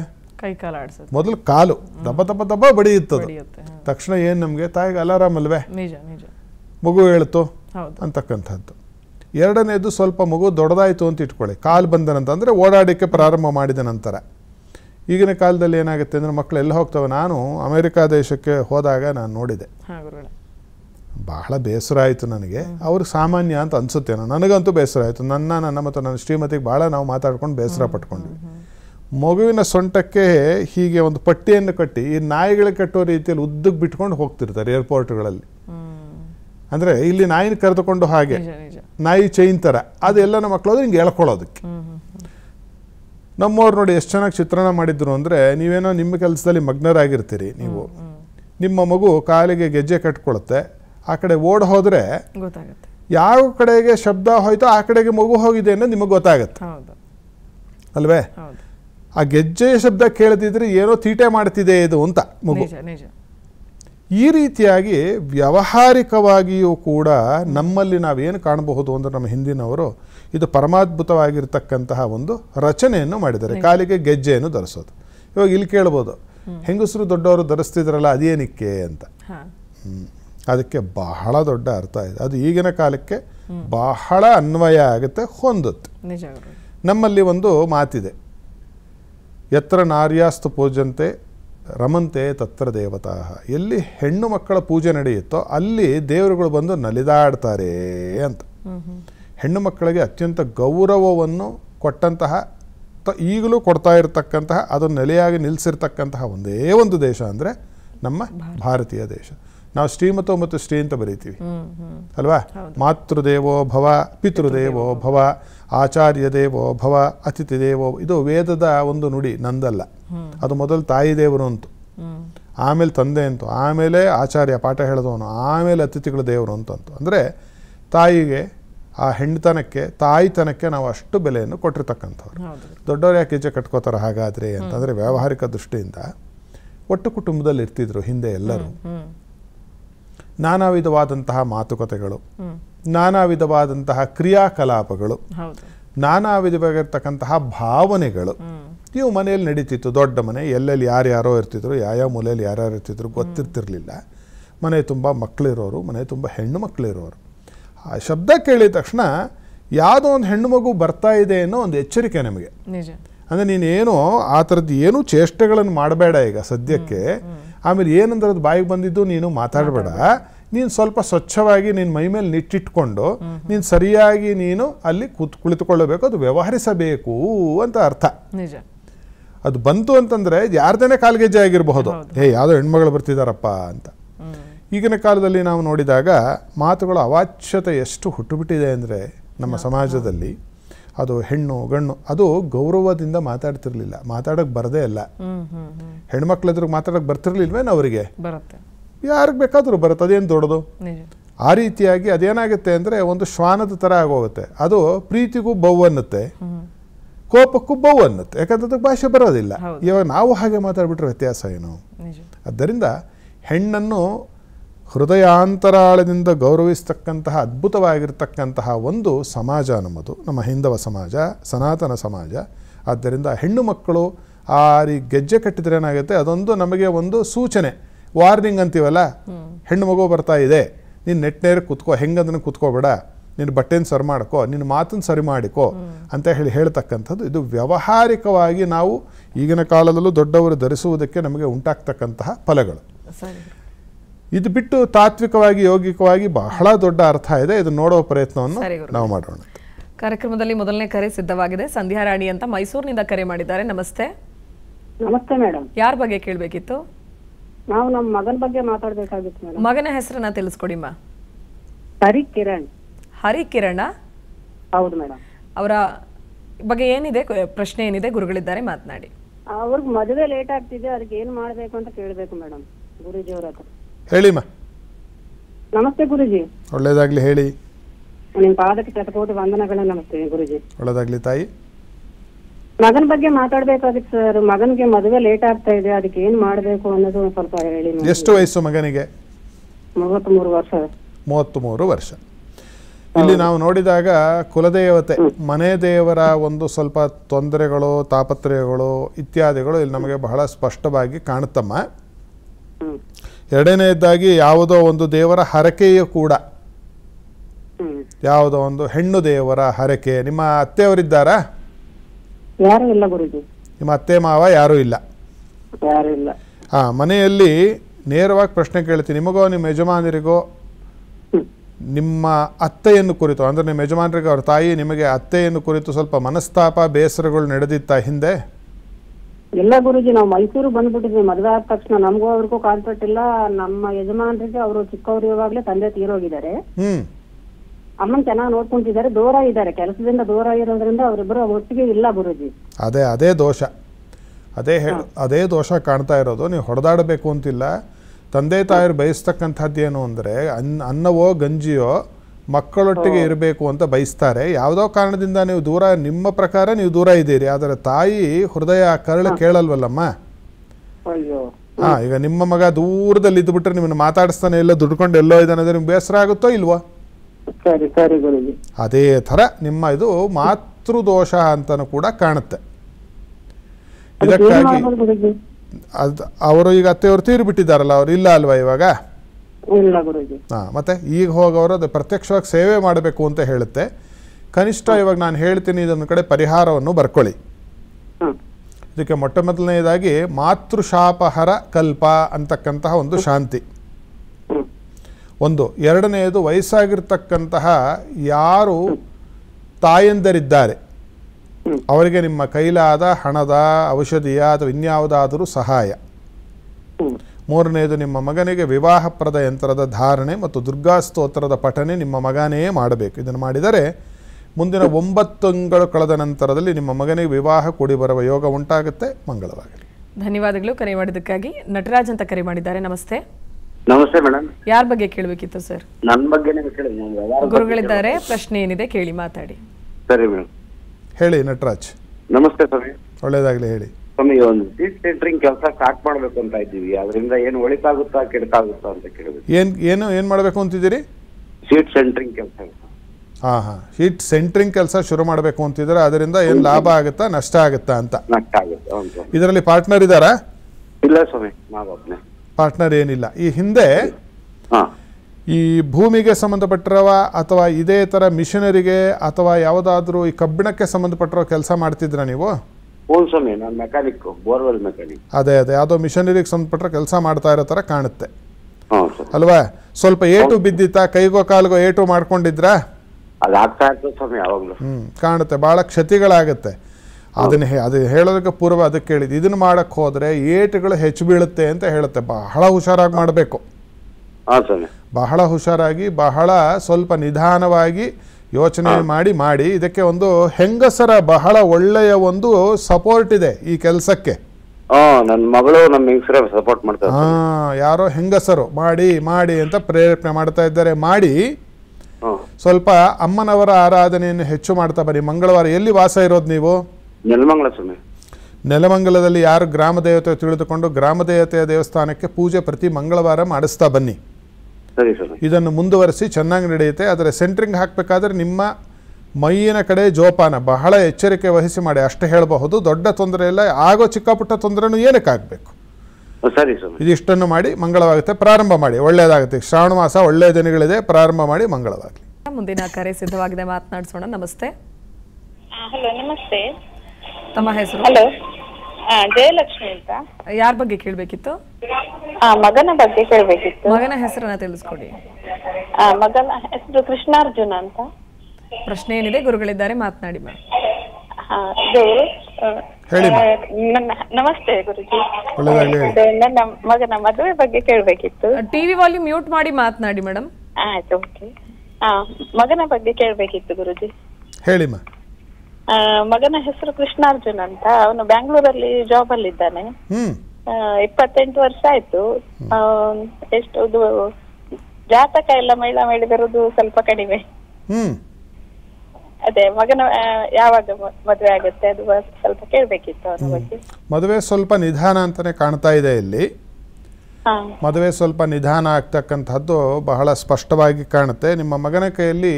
ಮೊದಲು ಕಾಲು ದಬ್ಬ ದಬ್ಬ ದಬ್ಬ ಬಡಿಯುತ್ತದು ತಕ್ಷಣ ಏನು ನಮಗೆ ತಾಯಿಗೆ ಅಲಾರಾಮ್ ಅಲ್ವೇ ಮಗು ಹೇಳ್ತು ಅಂತಕ್ಕಂಥದ್ದು ಎರಡನೇದು ಸ್ವಲ್ಪ ಮಗು ದೊಡ್ಡದಾಯಿತು ಅಂತ ಇಟ್ಕೊಳ್ಳಿ ಕಾಲು ಅಂದ್ರೆ ಓಡಾಡಿಕೆ ಪ್ರಾರಂಭ ಮಾಡಿದ ನಂತರ ಈಗಿನ ಕಾಲದಲ್ಲಿ ಏನಾಗುತ್ತೆ ಅಂದರೆ ಮಕ್ಕಳು ಎಲ್ಲ ಹೋಗ್ತವೆ ನಾನು ಅಮೇರಿಕಾ ದೇಶಕ್ಕೆ ಹೋದಾಗ ನಾನು ನೋಡಿದೆ ಬಹಳ ಬೇಸರ ಆಯಿತು ನನಗೆ ಅವ್ರಿಗೆ ಸಾಮಾನ್ಯ ಅಂತ ಅನಿಸುತ್ತೆ ನನಗಂತೂ ಬೇಸರ ಆಯಿತು ನನ್ನ ನನ್ನ ಮತ್ತು ನನ್ನ ಶ್ರೀಮತಿಗೆ ಭಾಳ ನಾವು ಮಾತಾಡ್ಕೊಂಡು ಬೇಸರ ಪಟ್ಕೊಂಡ್ವಿ ಮಗುವಿನ ಸೊಂಟಕ್ಕೆ ಹೀಗೆ ಒಂದು ಪಟ್ಟಿಯನ್ನು ಕಟ್ಟಿ ಈ ನಾಯಿಗಳಿಗೆ ಕಟ್ಟೋ ರೀತಿಯಲ್ಲಿ ಉದ್ದಕ್ಕೆ ಬಿಟ್ಕೊಂಡು ಹೋಗ್ತಿರ್ತಾರೆ ಏರ್ಪೋರ್ಟ್ಗಳಲ್ಲಿ ಅಂದರೆ ಇಲ್ಲಿ ನಾಯಿನ ಕರೆದುಕೊಂಡು ಹಾಗೆ ನಾಯಿ ಚೈನ್ ಥರ ಅದೆಲ್ಲ ನಮ್ಮ ಮಕ್ಕಳು ಹಿಂಗೆ ಹೇಳ್ಕೊಳ್ಳೋದಕ್ಕೆ ನಮ್ಮವ್ರು ನೋಡಿ ಎಷ್ಟು ಚೆನ್ನಾಗಿ ಚಿತ್ರಣ ಮಾಡಿದ್ರು ಅಂದರೆ ನೀವೇನೋ ನಿಮ್ಮ ಕೆಲಸದಲ್ಲಿ ಮಗ್ನರಾಗಿರ್ತೀರಿ ನೀವು ನಿಮ್ಮ ಮಗು ಕಾಲಿಗೆ ಗೆಜ್ಜೆ ಕಟ್ಕೊಳುತ್ತೆ ಆ ಕಡೆ ಓಡ್ ಹೋದ್ರೆ ಯಾವ ಕಡೆಗೆ ಶಬ್ದ ಹೋಯ್ತೋ ಆ ಕಡೆಗೆ ಮಗು ಹೋಗಿದೆ ಅನ್ನೋದು ನಿಮಗೆ ಗೊತ್ತಾಗತ್ತೆ ಅಲ್ವೇ ಆ ಗೆಜ್ಜೆಯ ಶಬ್ದ ಕೇಳದಿದ್ರೆ ಏನೋ ತೀಟೆ ಮಾಡ್ತಿದೆ ಇದು ಅಂತ ಮಗು ಈ ರೀತಿಯಾಗಿ ವ್ಯವಹಾರಿಕವಾಗಿಯೂ ಕೂಡ ನಮ್ಮಲ್ಲಿ ನಾವೇನು ಕಾಣಬಹುದು ಅಂದ್ರೆ ನಮ್ಮ ಹಿಂದಿನವರು ಇದು ಪರಮಾದ್ಭುತವಾಗಿರ್ತಕ್ಕಂತಹ ಒಂದು ರಚನೆಯನ್ನು ಮಾಡಿದ್ದಾರೆ ಕಾಲಿಗೆ ಗೆಜ್ಜೆಯನ್ನು ಧರಿಸೋದು ಇವಾಗ ಇಲ್ಲಿ ಕೇಳ್ಬೋದು ಹೆಂಗಸರು ದೊಡ್ಡವರು ಧರಿಸ್ತಿದ್ರಲ್ಲ ಅದೇನಿಕ್ಕೆ ಅಂತ ಅದಕ್ಕೆ ಬಹಳ ದೊಡ್ಡ ಅರ್ಥ ಇದೆ ಅದು ಈಗಿನ ಕಾಲಕ್ಕೆ ಬಹಳ ಅನ್ವಯ ಆಗುತ್ತೆ ಹೊಂದುತ್ತೆ ನಮ್ಮಲ್ಲಿ ಒಂದು ಮಾತಿದೆ ಎತ್ತರ ನಾರ್ಯಾಸ್ತು ಪೂಜಂತೆ ರಮಂತೆ ತತ್ರ ದೇವತಾ ಎಲ್ಲಿ ಹೆಣ್ಣು ಮಕ್ಕಳ ಪೂಜೆ ನಡೆಯುತ್ತೋ ಅಲ್ಲಿ ದೇವರುಗಳು ಬಂದು ನಲಿದಾಡ್ತಾರೆ ಅಂತ ಹೆಣ್ಣು ಮಕ್ಕಳಿಗೆ ಅತ್ಯಂತ ಗೌರವವನ್ನು ಕೊಟ್ಟಂತಹ ತ ಈಗಲೂ ಕೊಡ್ತಾ ಇರತಕ್ಕಂತಹ ಅದನ್ನು ನೆಲೆಯಾಗಿ ನಿಲ್ಲಿಸಿರ್ತಕ್ಕಂತಹ ಒಂದೇ ಒಂದು ದೇಶ ಅಂದರೆ ನಮ್ಮ ಭಾರತೀಯ ದೇಶ ನಾವು ಶ್ರೀಮತೋ ಮತ್ತು ಶ್ರೀ ಅಂತ ಬರೀತೀವಿ ಅಲ್ವಾ ಮಾತೃದೇವೋ ಭವ ಪಿತೃದೇವೋ ಭವ ಆಚಾರ್ಯ ದೇವೋ ಭವ ಅತಿಥಿ ದೇವೋ ಇದು ವೇದದ ಒಂದು ನುಡಿ ನಂದಲ್ಲ ಅದು ಮೊದಲು ತಾಯಿ ದೇವರು ಅಂತು ಆಮೇಲೆ ತಂದೆ ಅಂತು ಆಮೇಲೆ ಆಚಾರ್ಯ ಪಾಠ ಹೇಳಿದವನು ಆಮೇಲೆ ಅತಿಥಿಗಳ ದೇವರು ಅಂತಂತು ಅಂದರೆ ತಾಯಿಗೆ ಆ ಹೆಣ್ತನಕ್ಕೆ ತಾಯಿತನಕ್ಕೆ ನಾವು ಅಷ್ಟು ಬೆಲೆಯನ್ನು ಕೊಟ್ಟಿರ್ತಕ್ಕಂಥವ್ರು ದೊಡ್ಡವ್ರು ಯಾಕೆ ಈಚೆ ಕಟ್ಕೋತಾರೆ ಹಾಗಾದರೆ ಅಂತಂದರೆ ವ್ಯಾವಹಾರಿಕ ದೃಷ್ಟಿಯಿಂದ ಒಟ್ಟು ಕುಟುಂಬದಲ್ಲಿ ಇರ್ತಿದ್ರು ಹಿಂದೆ ಎಲ್ಲರೂ ನಾನಾ ವಿಧವಾದಂತಹ ಮಾತುಕತೆಗಳು ನಾನಾ ವಿಧವಾದಂತಹ ಕ್ರಿಯಾಕಲಾಪಗಳು ನಾನಾ ವಿಧವಾಗಿರ್ತಕ್ಕಂತಹ ಭಾವನೆಗಳು ಇವು ಮನೆಯಲ್ಲಿ ನಡೀತಿತ್ತು ದೊಡ್ಡ ಮನೆ ಎಲ್ಲೆಲ್ಲಿ ಯಾರ್ಯಾರೋ ಇರ್ತಿದ್ರು ಯಾವ ಮೂಲೆಯಲ್ಲಿ ಯಾರ್ಯಾರು ಇರ್ತಿದ್ರು ಗೊತ್ತಿರ್ತಿರ್ಲಿಲ್ಲ ಮನೆ ತುಂಬ ಮಕ್ಕಳಿರೋರು ಮನೆ ತುಂಬ ಹೆಣ್ಣು ಮಕ್ಕಳಿರೋರು ಆ ಶಬ್ದ ಕೇಳಿದ ತಕ್ಷಣ ಯಾವುದೋ ಒಂದು ಹೆಣ್ಣು ಮಗು ಬರ್ತಾ ಇದೆ ಅನ್ನೋ ಒಂದು ಎಚ್ಚರಿಕೆ ನಮಗೆ ಅಂದರೆ ನೀನೇನು ಆ ಥರದ್ದು ಏನೂ ಚೇಷ್ಟೆಗಳನ್ನು ಮಾಡಬೇಡ ಈಗ ಸದ್ಯಕ್ಕೆ ಆಮೇಲೆ ಏನಂದ್ರೆ ಅದು ಬಾಯಿಗೆ ಬಂದಿದ್ದು ನೀನು ಮಾತಾಡಬೇಡ ನೀನು ಸ್ವಲ್ಪ ಸ್ವಚ್ಛವಾಗಿ ನಿನ್ನ ಮೈ ಮೇಲೆ ನಿಟ್ಟಿಟ್ಕೊಂಡು ನೀನು ಸರಿಯಾಗಿ ನೀನು ಅಲ್ಲಿ ಕೂತ್ ಕುಳಿತುಕೊಳ್ಳಬೇಕು ಅದು ವ್ಯವಹರಿಸಬೇಕು ಅಂತ ಅರ್ಥ ಅದು ಬಂತು ಅಂತಂದರೆ ಯಾರ್ದೇನೆ ಕಾಲ್ಗೆಜ್ಜೆ ಆಗಿರಬಹುದು ಏ ಯಾವುದೋ ಹೆಣ್ಮಗಳು ಬರ್ತಿದ್ದಾರಪ್ಪ ಅಂತ ಈಗಿನ ಕಾಲದಲ್ಲಿ ನಾವು ನೋಡಿದಾಗ ಮಾತುಗಳ ಅವಾಚ್ಯತೆ ಎಷ್ಟು ಹುಟ್ಟುಬಿಟ್ಟಿದೆ ಅಂದರೆ ನಮ್ಮ ಸಮಾಜದಲ್ಲಿ ಅದು ಹೆಣ್ಣು ಗಣ್ಣು ಅದು ಗೌರವದಿಂದ ಮಾತಾಡ್ತಿರ್ಲಿಲ್ಲ ಮಾತಾಡೋಕೆ ಬರದೇ ಇಲ್ಲ ಹೆಣ್ಮಕ್ಳೆದ್ರಿಗೆ ಮಾತಾಡೋಕೆ ಬರ್ತಿರ್ಲಿಲ್ವೇನ ಅವರಿಗೆ ಯಾರಿಗೆ ಬೇಕಾದರೂ ಬರುತ್ತೆ ಅದೇನು ದೊಡ್ಡದು ಆ ರೀತಿಯಾಗಿ ಅದೇನಾಗುತ್ತೆ ಅಂದರೆ ಒಂದು ಶ್ವಾನದ ಥರ ಆಗೋಗುತ್ತೆ ಅದು ಪ್ರೀತಿಗೂ ಬೌ ಅನ್ನುತ್ತೆ ಕೋಪಕ್ಕೂ ಬೌ ಅನ್ನುತ್ತೆ ಯಾಕಂದ್ರೆ ಅದಕ್ಕೆ ಭಾಷೆ ಬರೋದಿಲ್ಲ ಇವಾಗ ನಾವು ಹಾಗೆ ಮಾತಾಡ್ಬಿಟ್ರೆ ವ್ಯತ್ಯಾಸ ಏನು ಆದ್ದರಿಂದ ಹೆಣ್ಣನ್ನು ಹೃದಯಾಂತರಾಳದಿಂದ ಗೌರವಿಸ್ತಕ್ಕಂತಹ ಅದ್ಭುತವಾಗಿರ್ತಕ್ಕಂತಹ ಒಂದು ಸಮಾಜ ನಮ್ಮದು ನಮ್ಮ ಹಿಂದವ ಸಮಾಜ ಸನಾತನ ಸಮಾಜ ಆದ್ದರಿಂದ ಹೆಣ್ಣು ಮಕ್ಕಳು ಆ ರೀ ಗೆಜ್ಜೆ ಕಟ್ಟಿದ್ರೆ ಏನಾಗುತ್ತೆ ಅದೊಂದು ನಮಗೆ ಒಂದು ಸೂಚನೆ ವಾರ್ನಿಂಗ್ ಅಂತೀವಲ್ಲ ಹೆಣ್ಣು ಮಗು ಬರ್ತಾ ಇದೆ ನೀನು ಕುತ್ಕೋ ಕೂತ್ಕೋ ಹೆಂಗದನ್ನು ಕೂತ್ಕೋಬೇಡ ನಿನ್ನ ಬಟ್ಟೆನ ಸರಿ ಮಾಡ್ಕೋ ನಿನ್ನ ಮಾತನ್ನು ಸರಿ ಮಾಡಿಕೋ ಅಂತ ಹೇಳಿ ಹೇಳ್ತಕ್ಕಂಥದ್ದು ಇದು ವ್ಯವಹಾರಿಕವಾಗಿ ನಾವು ಈಗಿನ ಕಾಲದಲ್ಲೂ ದೊಡ್ಡವರು ಧರಿಸುವುದಕ್ಕೆ ನಮಗೆ ಉಂಟಾಗ್ತಕ್ಕಂತಹ ಫಲಗಳು ಇದು ಬಿಟ್ಟು ತಾತ್ವಿಕವಾಗಿ ಯೋಗಿಕವಾಗಿ ಬಹಳ ದೊಡ್ಡ ಅರ್ಥ ಇದೆ ಇದು ನೋಡೋ ಪ್ರಯತ್ನವನ್ನು ನಾವು ಮಾಡೋಣ ಕಾರ್ಯಕ್ರಮದಲ್ಲಿ ಮೊದಲನೇ ಕರೆ ಸಿದ್ಧವಾಗಿದೆ ಸಂಧ್ಯಾ ರಾಣಿ ಅಂತ ಮೈಸೂರಿನಿಂದ ಕರೆ ಮಾಡಿದ್ದಾರೆ ನಮಸ್ತೆ ನಮಸ್ತೆ ಮೇಡಮ್ ಯಾರ ಬಗ್ಗೆ ಕೇಳಬೇಕಿತ್ತು ನಾವು ನಮ್ಮ ಮಗನ ಬಗ್ಗೆ ಮಾತಾಡಬೇಕಾಗಿತ್ತು ಮೇಡಮ್ ಮಗನ ಹೆಸರನ್ನ ತಿಳಿಸ್ಕೊಡಿಮ್ಮ ಹರಿ ಕಿರಣ್ ಹರಿ ಕಿರಣ ಹೌದು ಮೇಡಮ್ ಅವರ ಬಗ್ಗೆ ಏನಿದೆ ಪ್ರಶ್ನೆ ಏನಿದೆ ಗುರುಗಳಿದ್ದಾರೆ ಮಾತನಾಡಿ ಅವ್ರಿಗೆ ಮದುವೆ ಲೇಟ್ ಆಗ್ತಿದೆ ಅವ್ರಿಗೆ ಏನು ಮಾಡಬೇಕು ಅಂತ ಕೇಳಬೇಕು ಮೇಡಮ್ ಗುರುಜಿಯವರ ಹತ್ರ ಹೇಳಿಮ್ಮ ನಮಸ್ತೆ ಗುರುಜಿ ಒಳ್ಳೇದಾಗ್ಲಿ ಹೇಳಿ ನಿಮ್ಮ ಪಾದಕ್ಕೆ ತಟಪೋಟ ವಂದನಗಳ ನಮಸ್ತೆ ಗುರುಜಿ ಒಳ್ಳೇದಾಗ್ಲಿ ತಾಯಿ ಮಗನ ಬಗ್ಗೆ ಮಾತಾಡ್ಬೇಕಾಗಿತ್ತು ಸರ್ ಮಗನಿಗೆ ಮದುವೆ ಲೇಟ್ ಆಗ್ತಾ ಇದೆ ಅದಕ್ಕೆ ಏನ್ ಮಾಡ್ಬೇಕು ಅನ್ನೋದು ಸ್ವಲ್ಪ ಹೇಳಿ ಎಷ್ಟು ವಯಸ್ಸು ಮಗನಿಗೆ ಮೂವತ್ಮೂರು ವರ್ಷ ಮೂವತ್ತ್ಮೂರು ವರ್ಷ ಇಲ್ಲಿ ನಾವು ನೋಡಿದಾಗ ಕುಲದೇವತೆ ಮನೆ ದೇವರ ಒಂದು ಸ್ವಲ್ಪ ತೊಂದರೆಗಳು ತಾಪತ್ರಯಗಳು ಇತ್ಯಾದಿಗಳು ಇಲ್ಲಿ ನಮಗೆ ಬಹಳ ಸ್ಪಷ್ಟವಾಗಿ ಕಾಣುತ್ತಮ್ಮ ಎರಡನೆಯದಾಗಿ ಯಾವುದೋ ಒಂದು ದೇವರ ಹರಕೆಯೂ ಕೂಡ ಯಾವುದೋ ಒಂದು ಹೆಣ್ಣು ದೇವರ ಹರಕೆ ನಿಮ್ಮ ಅತ್ತೆಯವರಿದ್ದಾರಾ ನಿಮ್ಮ ಅತ್ತೆ ಮಾವ ಯಾರೂ ಇಲ್ಲ ಯಾರು ಇಲ್ಲ ಹಾ ಮನೆಯಲ್ಲಿ ನೇರವಾಗಿ ಪ್ರಶ್ನೆ ಕೇಳ್ತೀನಿ ನಿಮಗೋ ನಿಮ್ಮ ಯಜಮಾನರಿಗೋ ನಿಮ್ಮ ಅತ್ತೆಯನ್ನು ಕುರಿತು ಅಂದ್ರೆ ನಿಮ್ಮ ಯಜಮಾನರಿಗೆ ಅವ್ರ ತಾಯಿ ನಿಮಗೆ ಅತ್ತೆಯನ್ನು ಕುರಿತು ಸ್ವಲ್ಪ ಮನಸ್ತಾಪ ಬೇಸರಗಳು ನಡೆದಿತ್ತ ಹಿಂದೆ ಎಲ್ಲ ಗುರುಜಿ ನಾವು ಮೈಸೂರು ಬಂದ್ಬಿಟ್ಟಿದ್ವಿ ಮದ್ವೆ ಆದ ತಕ್ಷಣ ನಮಗೂ ಅವ್ರಿಗೂ ಕಾನ್ಫ್ಲಿಕ್ಟ್ ಇಲ್ಲ ನಮ್ಮ ಯಜಮಾನರಿಗೆ ಅವರು ಚಿಕ್ಕವ್ರು ಇರುವಾಗ್ಲೇ ತಂದೆ ತೀರೋಗಿದ್ದಾರೆ ಅಮ್ಮನ್ ಚೆನ್ನಾಗಿ ನೋಡ್ಕೊಂತಿದ್ದಾರೆ ದೂರ ಇದ್ದಾರೆ ಕೆಲಸದಿಂದ ದೂರ ಇರೋದ್ರಿಂದ ಅವರಿಬ್ಬರು ಒಟ್ಟಿಗೆ ಇಲ್ಲ ಗುರುಜಿ ಅದೇ ಅದೇ ದೋಷ ಅದೇ ಅದೇ ದೋಷ ಕಾಣ್ತಾ ಇರೋದು ನೀವು ಹೊಡೆದಾಡಬೇಕು ಅಂತಿಲ್ಲ ತಂದೆ ತಾಯರು ಬಯಸ್ತಕ್ಕಂಥದ್ದೇನು ಅಂದರೆ ಅನ್ನ ಅನ್ನವೋ ಗಂಜಿಯೋ ಮಕ್ಕಳೊಟ್ಟಿಗೆ ಇರಬೇಕು ಅಂತ ಬಯಸ್ತಾರೆ ಯಾವುದೋ ಕಾರಣದಿಂದ ನೀವು ದೂರ ನಿಮ್ಮ ಪ್ರಕಾರ ನೀವು ದೂರ ಇದ್ದೀರಿ ಆದರೆ ತಾಯಿ ಹೃದಯ ಕರಳು ಕೇಳಲ್ವಲ್ಲಮ್ಮ ಹಾ ಈಗ ನಿಮ್ಮ ಮಗ ದೂರದಲ್ಲಿ ಬಿಟ್ರೆ ನಿಮ್ಮನ್ನು ಮಾತಾಡಿಸ್ತಾನೆ ಎಲ್ಲ ದುಡ್ಕೊಂಡು ಎಲ್ಲೋ ಇದ್ದಾನೆ ಅಂದ್ರೆ ನಿಮ್ಗೆ ಬೇಸರ ಆಗುತ್ತೋ ಇಲ್ವಾ ಅದೇ ತರ ನಿಮ್ಮ ಇದು ಮಾತೃ ದೋಷ ಅಂತಾನು ಕೂಡ ಕಾಣುತ್ತೆ ಇದಕ್ಕಾಗಿ ಅವರು ಈಗ ಅತ್ತೆಯವರು ತೀರಿಬಿಟ್ಟಿದ್ದಾರಲ್ಲ ಅವ್ರು ಇಲ್ಲ ಅಲ್ವಾ ಇವಾಗ ಇಲ್ಲ ಮತ್ತೆ ಈಗ ಹೋಗೋರು ಅದು ಪ್ರತ್ಯಕ್ಷವಾಗಿ ಸೇವೆ ಮಾಡಬೇಕು ಅಂತ ಹೇಳುತ್ತೆ ಕನಿಷ್ಠ ಇವಾಗ ನಾನು ಹೇಳ್ತೀನಿ ಇದೊಂದು ಕಡೆ ಪರಿಹಾರವನ್ನು ಬರ್ಕೊಳ್ಳಿ ಇದಕ್ಕೆ ಮೊಟ್ಟ ಮೊದಲನೆಯದಾಗಿ ಮಾತೃಶಾಪಹರ ಕಲ್ಪ ಅಂತಕ್ಕಂತಹ ಒಂದು ಶಾಂತಿ ಒಂದು ಎರಡನೆಯದು ವಯಸ್ಸಾಗಿರ್ತಕ್ಕಂತಹ ಯಾರು ತಾಯಂದರಿದ್ದಾರೆ ಅವರಿಗೆ ನಿಮ್ಮ ಕೈಲಾದ ಹಣದ ಔಷಧಿಯ ಅಥವಾ ಇನ್ಯಾವುದಾದರೂ ಸಹಾಯ ಮೂರನೆಯದು ನಿಮ್ಮ ಮಗನಿಗೆ ವಿವಾಹಪ್ರದ ಯಂತ್ರದ ಧಾರಣೆ ಮತ್ತು ದುರ್ಗಾ ಸ್ತೋತ್ರದ ಪಠನೆ ನಿಮ್ಮ ಮಗನೇ ಮಾಡಬೇಕು ಇದನ್ನು ಮಾಡಿದರೆ ಮುಂದಿನ ಒಂಬತ್ತು ತಿಂಗಳು ಕಳೆದ ನಂತರದಲ್ಲಿ ನಿಮ್ಮ ಮಗನಿಗೆ ವಿವಾಹ ಕೂಡಿ ಬರುವ ಯೋಗ ಉಂಟಾಗುತ್ತೆ ಮಂಗಳವಾಗಲಿ ಧನ್ಯವಾದಗಳು ಕರೆ ಮಾಡಿದ್ದಕ್ಕಾಗಿ ನಟರಾಜ್ ಅಂತ ಕರೆ ಮಾಡಿದ್ದಾರೆ ನಮಸ್ತೆ ನಮಸ್ತೆ ಮೇಡಮ್ ಯಾರ ಬಗ್ಗೆ ಕೇಳಬೇಕಿತ್ತು ಸರ್ ನನ್ನ ಬಗ್ಗೆ ಗುರುಗಳಿದ್ದಾರೆ ಪ್ರಶ್ನೆ ಏನಿದೆ ಕೇಳಿ ಮಾತಾಡಿ ಸರಿ ಮೇಡಮ್ ಹೇಳಿ ನಟರಾಜ್ ನಮಸ್ತೆ ಸರ್ ಒಳ್ಳೇದಾಗಲಿ ಹೇಳಿ ಸ್ವಾಮಿ ಒಂದು ಸೀಟ್ ಸೆಂಟ್ರಿಂಗ್ ಕೆಲಸ ಸ್ಟಾರ್ಟ್ ಮಾಡಬೇಕು ಅಂತ ಇದ್ದೀವಿ ಅದರಿಂದ ಏನು ಒಳಿತಾಗುತ್ತಾ ಕೆಡಕಾಗುತ್ತಾ ಅಂತ ಕೇಳಿದ್ರು ಏನು ಏನು ಏನು ಮಾಡಬೇಕು ಅಂತಿದ್ದೀರಿ ಸೀಟ್ ಸೆಂಟ್ರಿಂಗ್ ಕೆಲಸ ಹಾ ಹಾ ಸೀಟ್ ಸೆಂಟ್ರಿಂಗ್ ಕೆಲಸ ಶುರು ಮಾಡಬೇಕು ಅಂತಿದ್ದಾರೆ ಅದರಿಂದ ಏನು ಲಾಭ ಆಗುತ್ತಾ ನಷ್ಟ ಆಗುತ್ತಾ ಅಂತ ನಷ್ಟ ಆಗುತ್ತೆ ಇದರಲ್ಲಿ ಪಾರ್ಟ್ನರ್ ಇದ್ದಾರಾ ಇಲ್ಲ ಸ್ವಾಮಿ ನಾವೊಬ್ಬನೇ ಪಾರ್ಟ್ನರ್ ಏನಿಲ್ಲ ಈ ಹಿಂದೆ ಈ ಭೂಮಿಗೆ ಸಂಬಂಧಪಟ್ಟಿರುವ ಅಥವಾ ಇದೇ ಥರ ಮಿಷನರಿಗೆ ಅಥವಾ ಯಾವುದಾದ್ರೂ ಈ ಕಬ್ಬಿಣಕ್ಕೆ ಸಂಬಂಧಪಟ್ಟಿರೋ ಕೆಲಸ ಮಾಡ್ತಿದ್ರಾ ನೀವು ಸ್ವಾಮಿ ನಾನು ಮೆಕ್ಯಾನಿಕ್ ಬೋರ್ವೆಲ್ ಮೆಕ್ಯಾನಿಕ್ ಅದೇ ಅದೇ ಯಾವುದೋ ಮಿಷನರಿಗೆ ಸಂಬಂಧಪಟ್ಟರೆ ಕೆಲಸ ಮಾಡ್ತಾ ಇರೋ ತರ ಕಾಣುತ್ತೆ ಅಲ್ವಾ ಸ್ವಲ್ಪ ಏಟು ಬಿದ್ದಿತ್ತಾ ಕೈಗೋ ಕಾಲ್ಗೋ ಏಟು ಮಾಡ್ಕೊಂಡಿದ್ರಾ ಹ್ಮ್ ಕಾಣುತ್ತೆ ಬಹಳ ಕ್ಷತಿಗಳಾಗುತ್ತೆ ಅದನ್ನ ಅದು ಹೇಳೋದಕ್ಕೆ ಪೂರ್ವ ಅದಕ್ಕೆ ಕೇಳಿದ್ ಇದನ್ನ ಮಾಡಕ್ ಹೋದ್ರೆ ಏಟುಗಳು ಹೆಚ್ಚು ಬೀಳುತ್ತೆ ಅಂತ ಹೇಳುತ್ತೆ ಬಹಳ ಹುಷಾರಾಗಿ ಮಾಡಬೇಕು ಬಹಳ ಹುಷಾರಾಗಿ ಬಹಳ ಸ್ವಲ್ಪ ನಿಧಾನವಾಗಿ ಯೋಚನೆ ಮಾಡಿ ಮಾಡಿ ಇದಕ್ಕೆ ಒಂದು ಹೆಂಗಸರ ಬಹಳ ಒಳ್ಳೆಯ ಒಂದು ಸಪೋರ್ಟ್ ಇದೆ ಈ ಕೆಲಸಕ್ಕೆ ನನ್ನ ಸಪೋರ್ಟ್ ಯಾರೋ ಹೆಂಗಸರು ಮಾಡಿ ಮಾಡಿ ಅಂತ ಪ್ರೇರೇಪಣೆ ಮಾಡ್ತಾ ಇದ್ದಾರೆ ಮಾಡಿ ಸ್ವಲ್ಪ ಅಮ್ಮನವರ ಆರಾಧನೆಯನ್ನು ಹೆಚ್ಚು ಮಾಡ್ತಾ ಬನ್ನಿ ಮಂಗಳವಾರ ಎಲ್ಲಿ ವಾಸ ಇರೋದು ನೀವು ನೆಲಮಂಗಲ ನೆಲಮಂಗಲದಲ್ಲಿ ಯಾರು ಗ್ರಾಮ ದೇವತೆ ತಿಳಿದುಕೊಂಡು ಗ್ರಾಮ ದೇವತೆಯ ದೇವಸ್ಥಾನಕ್ಕೆ ಪೂಜೆ ಪ್ರತಿ ಮಂಗಳವಾರ ಮಾಡಿಸ್ತಾ ಬನ್ನಿ ಸರಿ ಇದನ್ನು ಮುಂದುವರಿಸಿ ಚೆನ್ನಾಗಿ ನಡೆಯುತ್ತೆ ಆದರೆ ಸೆಂಟ್ರಿಂಗ್ ಹಾಕಬೇಕಾದ್ರೆ ನಿಮ್ಮ ಮೈಯಿನ ಕಡೆ ಜೋಪಾನ ಬಹಳ ಎಚ್ಚರಿಕೆ ವಹಿಸಿ ಮಾಡಿ ಅಷ್ಟೇ ಹೇಳಬಹುದು ದೊಡ್ಡ ತೊಂದರೆ ಇಲ್ಲ ಆಗೋ ಚಿಕ್ಕ ಪುಟ್ಟ ತೊಂದರೆನು ಏನಕ್ಕಾಗಬೇಕು ಸರಿ ಸರ್ ಇದಿಷ್ಟನ್ನು ಮಾಡಿ ಮಂಗಳವಾಗುತ್ತೆ ಪ್ರಾರಂಭ ಮಾಡಿ ಒಳ್ಳೆಯದಾಗುತ್ತೆ ಶ್ರಾವಣ ಮಾಸ ಒಳ್ಳೆಯ ದಿನಗಳಿದೆ ಪ್ರಾರಂಭ ಮಾಡಿ ಮಂಗಳವಾಗಲಿ ಮುಂದಿನ ಕರೆ ಸಿದ್ಧವಾಗಿದೆ ಮಾತನಾಡಿಸೋಣ ನಮಸ್ತೆ ಹಲೋ ನಮಸ್ತೆ ತಮ್ಮ ಹೆಸರು ಹಲೋ ಜಯಲಕ್ಷ್ಮಿ ಅಂತ ಯಾರ ಬಗ್ಗೆ ಕೇಳಬೇಕಿತ್ತು ಮಗನ ಬಗ್ಗೆ ಕೇಳಬೇಕಿತ್ತು ಮಗನ ಹೆಸರನ್ನ ತಿಳಿಸ್ಕೊಡಿ ಮಗನ ಹೆಸರು ಕೃಷ್ಣಾರ್ಜುನ ಅಂತ ಪ್ರಶ್ನೆ ಏನಿದೆ ಗುರುಗಳಿದ್ದಾರೆ ಮಾತನಾಡಿ ಮ್ಯಾಮ್ ನಮಸ್ತೆ ಗುರುಜಿ ನನ್ನ ಮಗನ ಮದುವೆ ಬಗ್ಗೆ ಕೇಳಬೇಕಿತ್ತು ಟಿವಿ ವಾಲ್ಯೂಮ್ ಮ್ಯೂಟ್ ಮಾಡಿ ಮಾತನಾಡಿ ಮೇಡಮ್ ಆಯ್ತು ಓಕೆ ಮಗನ ಬಗ್ಗೆ ಕೇಳಬೇಕಿತ್ತು ಗುರುಜಿ ಹೇಳಿ ಮ್ಯಾಮ್ ಮಗನ ಹೆಸರು ಕೃಷ್ಣಾರ್ಜುನ್ ಅಂತ ಅವನು ಬ್ಯಾಂಗ್ಳೂರಲ್ಲಿ ಜಾಬ್ ಅಲ್ಲಿ ಇದ್ದಾನೆ ಇಪ್ಪತ್ತೆಂಟು ವರ್ಷ ಆಯ್ತು ಎಷ್ಟು ಜಾತಕ ಎಲ್ಲ ಮಹಿಳಾ ಮಹಿಳೆ ಬರೋದು ಸ್ವಲ್ಪ ಕಡಿಮೆ ಅದೇ ಮಗನ ಯಾವಾಗ ಮದುವೆ ಆಗುತ್ತೆ ಅದು ಸ್ವಲ್ಪ ಕೇಳಬೇಕಿತ್ತು ಅವನ ಬಗ್ಗೆ ಮದುವೆ ಸ್ವಲ್ಪ ನಿಧಾನ ಅಂತಾನೆ ಕಾಣ್ತಾ ಇದೆ ಇಲ್ಲಿ ಮದುವೆ ಸ್ವಲ್ಪ ನಿಧಾನ ಆಗ್ತಕ್ಕಂಥದ್ದು ಬಹಳ ಸ್ಪಷ್ಟವಾಗಿ ಕಾಣುತ್ತೆ ನಿಮ್ಮ ಮಗನ ಕೈಯಲ್ಲಿ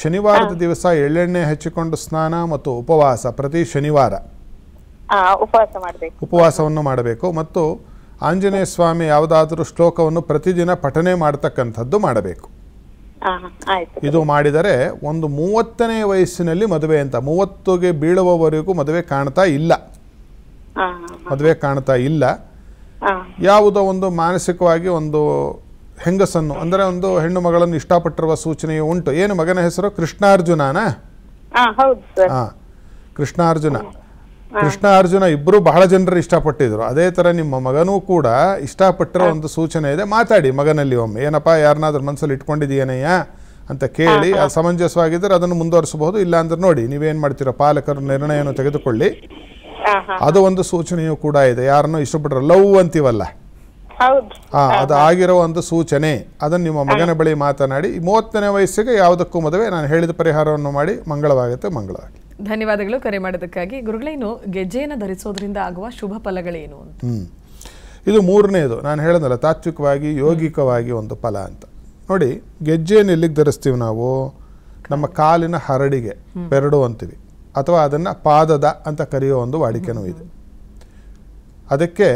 ಶನಿವಾರದ ದಿವಸ ಎಳ್ಳೆಣ್ಣೆ ಹಚ್ಚಿಕೊಂಡು ಸ್ನಾನ ಮತ್ತು ಉಪವಾಸ ಪ್ರತಿ ಶನಿವಾರ ಉಪವಾಸವನ್ನು ಮಾಡಬೇಕು ಮತ್ತು ಆಂಜನೇಯ ಸ್ವಾಮಿ ಯಾವುದಾದರೂ ಶ್ಲೋಕವನ್ನು ಪ್ರತಿದಿನ ಪಠನೆ ಮಾಡತಕ್ಕಂಥದ್ದು ಮಾಡಬೇಕು ಇದು ಮಾಡಿದರೆ ಒಂದು ಮೂವತ್ತನೇ ವಯಸ್ಸಿನಲ್ಲಿ ಮದುವೆ ಅಂತ ಮೂವತ್ತುಗೆ ಬೀಳುವವರೆಗೂ ಮದುವೆ ಕಾಣ್ತಾ ಇಲ್ಲ ಮದುವೆ ಕಾಣ್ತಾ ಇಲ್ಲ ಯಾವುದೋ ಒಂದು ಮಾನಸಿಕವಾಗಿ ಒಂದು ಹೆಂಗಸನ್ನು ಅಂದ್ರೆ ಒಂದು ಹೆಣ್ಣು ಮಗಳನ್ನು ಇಷ್ಟಪಟ್ಟಿರುವ ಸೂಚನೆಯು ಉಂಟು ಏನು ಮಗನ ಹೆಸರು ಕೃಷ್ಣಾರ್ಜುನನಾ ಕೃಷ್ಣಾರ್ಜುನ ಕೃಷ್ಣಾರ್ಜುನ ಕೃಷ್ಣ ಇಬ್ಬರು ಬಹಳ ಜನರು ಇಷ್ಟಪಟ್ಟಿದ್ರು ಅದೇ ತರ ನಿಮ್ಮ ಮಗನೂ ಕೂಡ ಇಷ್ಟಪಟ್ಟಿರೋ ಒಂದು ಸೂಚನೆ ಇದೆ ಮಾತಾಡಿ ಮಗನಲ್ಲಿ ಒಮ್ಮೆ ಏನಪ್ಪ ಯಾರನ್ನಾದ್ರೂ ಮನಸ್ಸಲ್ಲಿ ಇಟ್ಕೊಂಡಿದೀಯನಯ್ಯ ಅಂತ ಕೇಳಿ ಅದು ಅದನ್ನು ಮುಂದುವರಿಸಬಹುದು ಇಲ್ಲಾಂದ್ರೆ ನೋಡಿ ನೀವೇನ್ ಮಾಡ್ತೀರೋ ಪಾಲಕರು ನಿರ್ಣಯವನ್ನು ತೆಗೆದುಕೊಳ್ಳಿ ಅದು ಒಂದು ಸೂಚನೆಯೂ ಕೂಡ ಇದೆ ಯಾರನ್ನು ಇಷ್ಟಪಟ್ಟರೆ ಲವ್ ಅಂತೀವಲ್ಲ ಹಾ ಅದು ಆಗಿರೋ ಒಂದು ಸೂಚನೆ ಅದನ್ನು ನಿಮ್ಮ ಮಗನ ಬಳಿ ಮಾತನಾಡಿ ಮೂವತ್ತನೇ ವಯಸ್ಸಿಗೆ ಯಾವುದಕ್ಕೂ ಮದುವೆ ನಾನು ಹೇಳಿದ ಪರಿಹಾರವನ್ನು ಮಾಡಿ ಮಂಗಳವಾಗುತ್ತೆ ಮಂಗಳವಾಗಿ ಧನ್ಯವಾದಗಳು ಕರೆ ಮಾಡೋದಕ್ಕಾಗಿ ಗುರುಗಳೇನು ಗೆಜ್ಜೆಯನ್ನು ಧರಿಸೋದ್ರಿಂದ ಆಗುವ ಶುಭ ಫಲಗಳೇನು ಅಂತ ಇದು ಮೂರನೇದು ನಾನು ಹೇಳೋದಲ್ಲ ತಾತ್ವಿಕವಾಗಿ ಯೋಗಿಕವಾಗಿ ಒಂದು ಫಲ ಅಂತ ನೋಡಿ ಗೆಜ್ಜೆಯನ್ನು ಎಲ್ಲಿಗೆ ಧರಿಸ್ತೀವಿ ನಾವು ನಮ್ಮ ಕಾಲಿನ ಹರಡಿಗೆ ಬೆರಡು ಅಂತೀವಿ ಅಥವಾ ಅದನ್ನು ಪಾದದ ಅಂತ ಕರೆಯೋ ಒಂದು ವಾಡಿಕೆನೂ ಇದೆ ಅದಕ್ಕೆ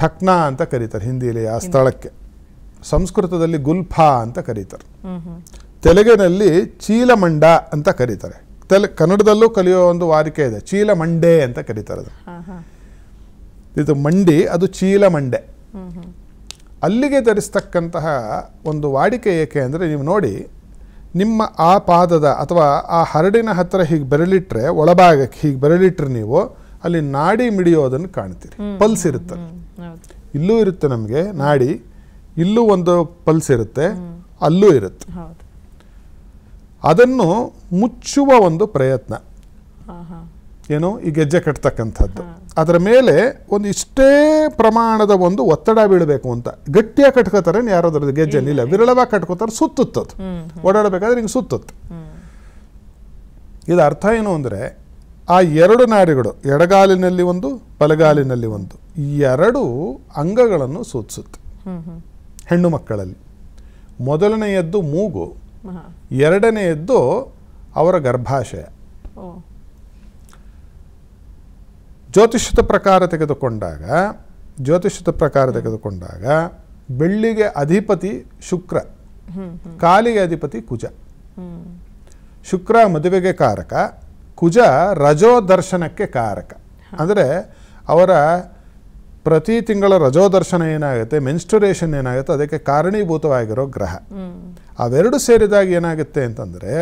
ಠಕ್ನ ಅಂತ ಕರೀತಾರೆ ಹಿಂದಿಯಲ್ಲಿ ಆ ಸ್ಥಳಕ್ಕೆ ಸಂಸ್ಕೃತದಲ್ಲಿ ಗುಲ್ಫಾ ಅಂತ ಕರೀತಾರೆ ತೆಲುಗಿನಲ್ಲಿ ಚೀಲಮಂಡ ಅಂತ ಕರೀತಾರೆ ತೆಲ ಕನ್ನಡದಲ್ಲೂ ಕಲಿಯೋ ಒಂದು ವಾರಿಕೆ ಇದೆ ಚೀಲಮಂಡೆ ಅಂತ ಕರೀತಾರೆ ಅದು ಇದು ಮಂಡಿ ಅದು ಚೀಲಮಂಡೆ ಅಲ್ಲಿಗೆ ಧರಿಸ್ತಕ್ಕಂತಹ ಒಂದು ವಾಡಿಕೆ ಏಕೆ ಅಂದರೆ ನೀವು ನೋಡಿ ನಿಮ್ಮ ಆ ಪಾದದ ಅಥವಾ ಆ ಹರಡಿನ ಹತ್ತಿರ ಹೀಗೆ ಬೆರಳಿಟ್ರೆ ಒಳಭಾಗಕ್ಕೆ ಹೀಗೆ ಬೆರಳಿಟ್ರೆ ನೀವು ಅಲ್ಲಿ ನಾಡಿ ಮಿಡಿಯೋದನ್ನು ಕಾಣ್ತೀರಿ ಪಲ್ಸ್ ಇರುತ್ತೆ ಇಲ್ಲೂ ಇರುತ್ತೆ ನಮಗೆ ನಾಡಿ ಇಲ್ಲೂ ಒಂದು ಪಲ್ಸ್ ಇರುತ್ತೆ ಅಲ್ಲೂ ಇರುತ್ತೆ ಅದನ್ನು ಮುಚ್ಚುವ ಒಂದು ಪ್ರಯತ್ನ ಏನು ಈ ಗೆಜ್ಜೆ ಕಟ್ತಕ್ಕಂಥದ್ದು ಅದರ ಮೇಲೆ ಒಂದು ಇಷ್ಟೇ ಪ್ರಮಾಣದ ಒಂದು ಒತ್ತಡ ಬೀಳಬೇಕು ಅಂತ ಗಟ್ಟಿಯಾಗಿ ಕಟ್ಕೋತಾರೆ ಯಾರೋ ಗೆಜ್ಜೆ ಇಲ್ಲ ವಿರಳವಾಗಿ ಕಟ್ಕೋತಾರೆ ಸುತ್ತುತ್ತದು ಓಡಾಡಬೇಕಾದ್ರೆ ಹಿಂಗೆ ಸುತ್ತುತ್ತೆ ಇದು ಅರ್ಥ ಏನು ಅಂದರೆ ಆ ಎರಡು ನಾಡಿಗಳು ಎಡಗಾಲಿನಲ್ಲಿ ಒಂದು ಬಲಗಾಲಿನಲ್ಲಿ ಒಂದು ಎರಡು ಅಂಗಗಳನ್ನು ಸೂಚಿಸುತ್ತೆ ಹೆಣ್ಣು ಮಕ್ಕಳಲ್ಲಿ ಮೊದಲನೆಯದ್ದು ಮೂಗು ಎರಡನೆಯದ್ದು ಅವರ ಗರ್ಭಾಶಯ ಜ್ಯೋತಿಷ್ಯದ ಪ್ರಕಾರ ತೆಗೆದುಕೊಂಡಾಗ ಜ್ಯೋತಿಷ್ಯದ ಪ್ರಕಾರ ತೆಗೆದುಕೊಂಡಾಗ ಬೆಳ್ಳಿಗೆ ಅಧಿಪತಿ ಶುಕ್ರ ಕಾಲಿಗೆ ಅಧಿಪತಿ ಕುಜ ಶುಕ್ರ ಮದುವೆಗೆ ಕಾರಕ ಕುಜ ರಜೋ ದರ್ಶನಕ್ಕೆ ಕಾರಕ ಅಂದರೆ ಅವರ ಪ್ರತಿ ತಿಂಗಳ ರಜೋ ದರ್ಶನ ಏನಾಗುತ್ತೆ ಮೆನ್ಸ್ಟುರೇಷನ್ ಏನಾಗುತ್ತೆ ಅದಕ್ಕೆ ಕಾರಣೀಭೂತವಾಗಿರೋ ಗ್ರಹ ಅವೆರಡು ಸೇರಿದಾಗ ಏನಾಗುತ್ತೆ ಅಂತಂದರೆ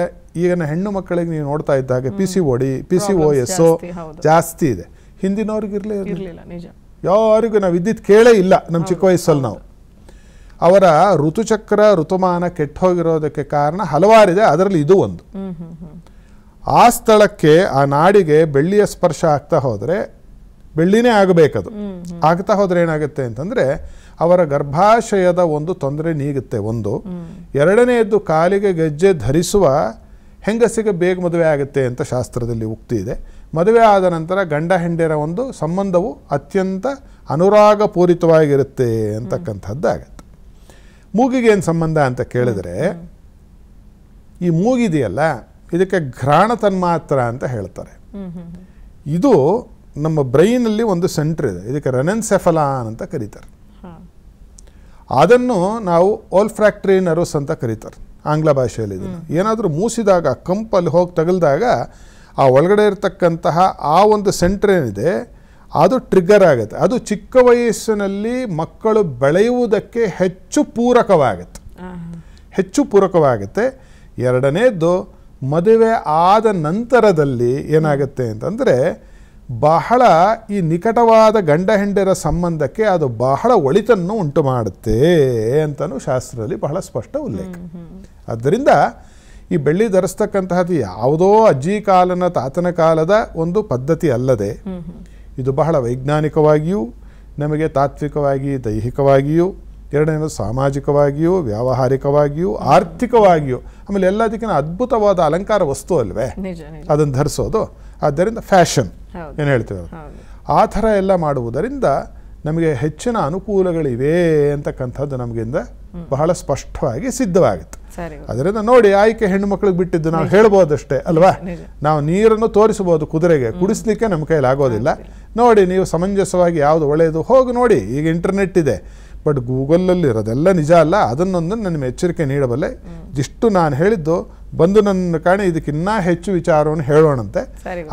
ಈಗಿನ ಹೆಣ್ಣು ಮಕ್ಕಳಿಗೆ ನೀವು ನೋಡ್ತಾ ಇದ್ದಾಗ P C O D P C O O ಜಾಸ್ತಿ ಇದೆ ಹಿಂದಿನವ್ರಿಗಿರಲೇ ಇರಲಿಲ್ಲ ನಿಜ ಯಾರಿಗೂ ನಾವು ವಿದ್ಯುತ್ ಕೇಳೇ ಇಲ್ಲ ನಮ್ಮ ಚಿಕ್ಕ ವಯಸ್ಸಲ್ಲಿ ನಾವು ಅವರ ಋತುಚಕ್ರ ಋತುಮಾನ ಕೆಟ್ಟ ಹೋಗಿರೋದಕ್ಕೆ ಕಾರಣ ಹಲವಾರಿದೆ ಅದರಲ್ಲಿ ಇದು ಒಂದು ಆ ಸ್ಥಳಕ್ಕೆ ಆ ನಾಡಿಗೆ ಬೆಳ್ಳಿಯ ಸ್ಪರ್ಶ ಆಗ್ತಾ ಹೋದರೆ ಬೆಳ್ಳಿನೇ ಆಗಬೇಕದು ಆಗ್ತಾ ಹೋದರೆ ಏನಾಗುತ್ತೆ ಅಂತಂದರೆ ಅವರ ಗರ್ಭಾಶಯದ ಒಂದು ತೊಂದರೆ ನೀಗುತ್ತೆ ಒಂದು ಎರಡನೆಯದ್ದು ಕಾಲಿಗೆ ಗೆಜ್ಜೆ ಧರಿಸುವ ಹೆಂಗಸಿಗೆ ಬೇಗ ಮದುವೆ ಆಗುತ್ತೆ ಅಂತ ಶಾಸ್ತ್ರದಲ್ಲಿ ಉಕ್ತಿ ಇದೆ ಮದುವೆ ಆದ ನಂತರ ಗಂಡ ಹೆಂಡಿರ ಒಂದು ಸಂಬಂಧವು ಅತ್ಯಂತ ಅನುರಾಗಪೂರಿತವಾಗಿರುತ್ತೆ ಅಂತಕ್ಕಂಥದ್ದು ಮೂಗಿಗೆ ಏನು ಸಂಬಂಧ ಅಂತ ಕೇಳಿದರೆ ಈ ಮೂಗಿದೆಯಲ್ಲ ಇದಕ್ಕೆ ಘ್ರಾಣ ತನ್ಮಾತ್ರ ಅಂತ ಹೇಳ್ತಾರೆ ಇದು ನಮ್ಮ ಬ್ರೈನಲ್ಲಿ ಒಂದು ಸೆಂಟರ್ ಇದೆ ಇದಕ್ಕೆ ರನೆನ್ಸೆಫಲಾನ್ ಅಂತ ಕರೀತಾರೆ ಅದನ್ನು ನಾವು ಓಲ್ಫ್ರ್ಯಾಕ್ಟ್ರಿ ನರ್ವಸ್ ಅಂತ ಕರೀತಾರೆ ಆಂಗ್ಲ ಭಾಷೆಯಲ್ಲಿ ಇದನ್ನು ಏನಾದರೂ ಮೂಸಿದಾಗ ಕಂಪಲ್ಲಿ ಹೋಗಿ ತಗಲಿದಾಗ ಆ ಒಳಗಡೆ ಇರತಕ್ಕಂತಹ ಆ ಒಂದು ಸೆಂಟ್ರ್ ಏನಿದೆ ಅದು ಟ್ರಿಗ್ಗರ್ ಆಗುತ್ತೆ ಅದು ಚಿಕ್ಕ ವಯಸ್ಸಿನಲ್ಲಿ ಮಕ್ಕಳು ಬೆಳೆಯುವುದಕ್ಕೆ ಹೆಚ್ಚು ಪೂರಕವಾಗುತ್ತೆ ಹೆಚ್ಚು ಪೂರಕವಾಗುತ್ತೆ ಎರಡನೇದ್ದು ಮದುವೆ ಆದ ನಂತರದಲ್ಲಿ ಏನಾಗುತ್ತೆ ಅಂತಂದರೆ ಬಹಳ ಈ ನಿಕಟವಾದ ಗಂಡ ಹೆಂಡರ ಸಂಬಂಧಕ್ಕೆ ಅದು ಬಹಳ ಒಳಿತನ್ನು ಉಂಟು ಮಾಡುತ್ತೆ ಅಂತಲೂ ಶಾಸ್ತ್ರದಲ್ಲಿ ಬಹಳ ಸ್ಪಷ್ಟ ಉಲ್ಲೇಖ ಆದ್ದರಿಂದ ಈ ಬೆಳ್ಳಿ ಧರಿಸ್ತಕ್ಕಂತಹದ್ದು ಯಾವುದೋ ಅಜ್ಜಿ ಕಾಲನ ತಾತನ ಕಾಲದ ಒಂದು ಪದ್ಧತಿ ಅಲ್ಲದೆ ಇದು ಬಹಳ ವೈಜ್ಞಾನಿಕವಾಗಿಯೂ ನಮಗೆ ತಾತ್ವಿಕವಾಗಿ ದೈಹಿಕವಾಗಿಯೂ ಎರಡನೇದು ಸಾಮಾಜಿಕವಾಗಿಯೂ ವ್ಯಾವಹಾರಿಕವಾಗಿಯೂ ಆರ್ಥಿಕವಾಗಿಯೂ ಆಮೇಲೆ ಎಲ್ಲದಕ್ಕಿಂತ ಅದ್ಭುತವಾದ ಅಲಂಕಾರ ವಸ್ತು ಅಲ್ವೇ ಅದನ್ನು ಧರಿಸೋದು ಆದ್ದರಿಂದ ಫ್ಯಾಷನ್ ಏನು ಹೇಳ್ತೇವೆ ಆ ಥರ ಎಲ್ಲ ಮಾಡುವುದರಿಂದ ನಮಗೆ ಹೆಚ್ಚಿನ ಅನುಕೂಲಗಳಿವೆ ಅಂತಕ್ಕಂಥದ್ದು ನಮಗಿಂದ ಬಹಳ ಸ್ಪಷ್ಟವಾಗಿ ಸಿದ್ಧವಾಗುತ್ತೆ ಅದರಿಂದ ನೋಡಿ ಆಯ್ಕೆ ಹೆಣ್ಣು ಮಕ್ಕಳಿಗೆ ಬಿಟ್ಟಿದ್ದು ನಾವು ಅಷ್ಟೇ ಅಲ್ವಾ ನಾವು ನೀರನ್ನು ತೋರಿಸಬಹುದು ಕುದುರೆಗೆ ಕುಡಿಸ್ಲಿಕ್ಕೆ ನಮ್ಮ ಕೈಲಿ ಆಗೋದಿಲ್ಲ ನೋಡಿ ನೀವು ಸಮಂಜಸವಾಗಿ ಯಾವುದು ಒಳ್ಳೆಯದು ಹೋಗಿ ನೋಡಿ ಈಗ ಇಂಟರ್ನೆಟ್ ಇದೆ ಬಟ್ ಗೂಗಲಲ್ಲಿ ಇರೋದೆಲ್ಲ ನಿಜ ಅಲ್ಲ ಅದನ್ನೊಂದು ನನ್ನ ಎಚ್ಚರಿಕೆ ನೀಡಬಲ್ಲೆ ಇಷ್ಟು ನಾನು ಹೇಳಿದ್ದು ಬಂದು ನನ್ನ ಕಾಣಿ ಇದಕ್ಕಿನ್ನ ಹೆಚ್ಚು ವಿಚಾರವನ್ನು ಹೇಳೋಣಂತೆ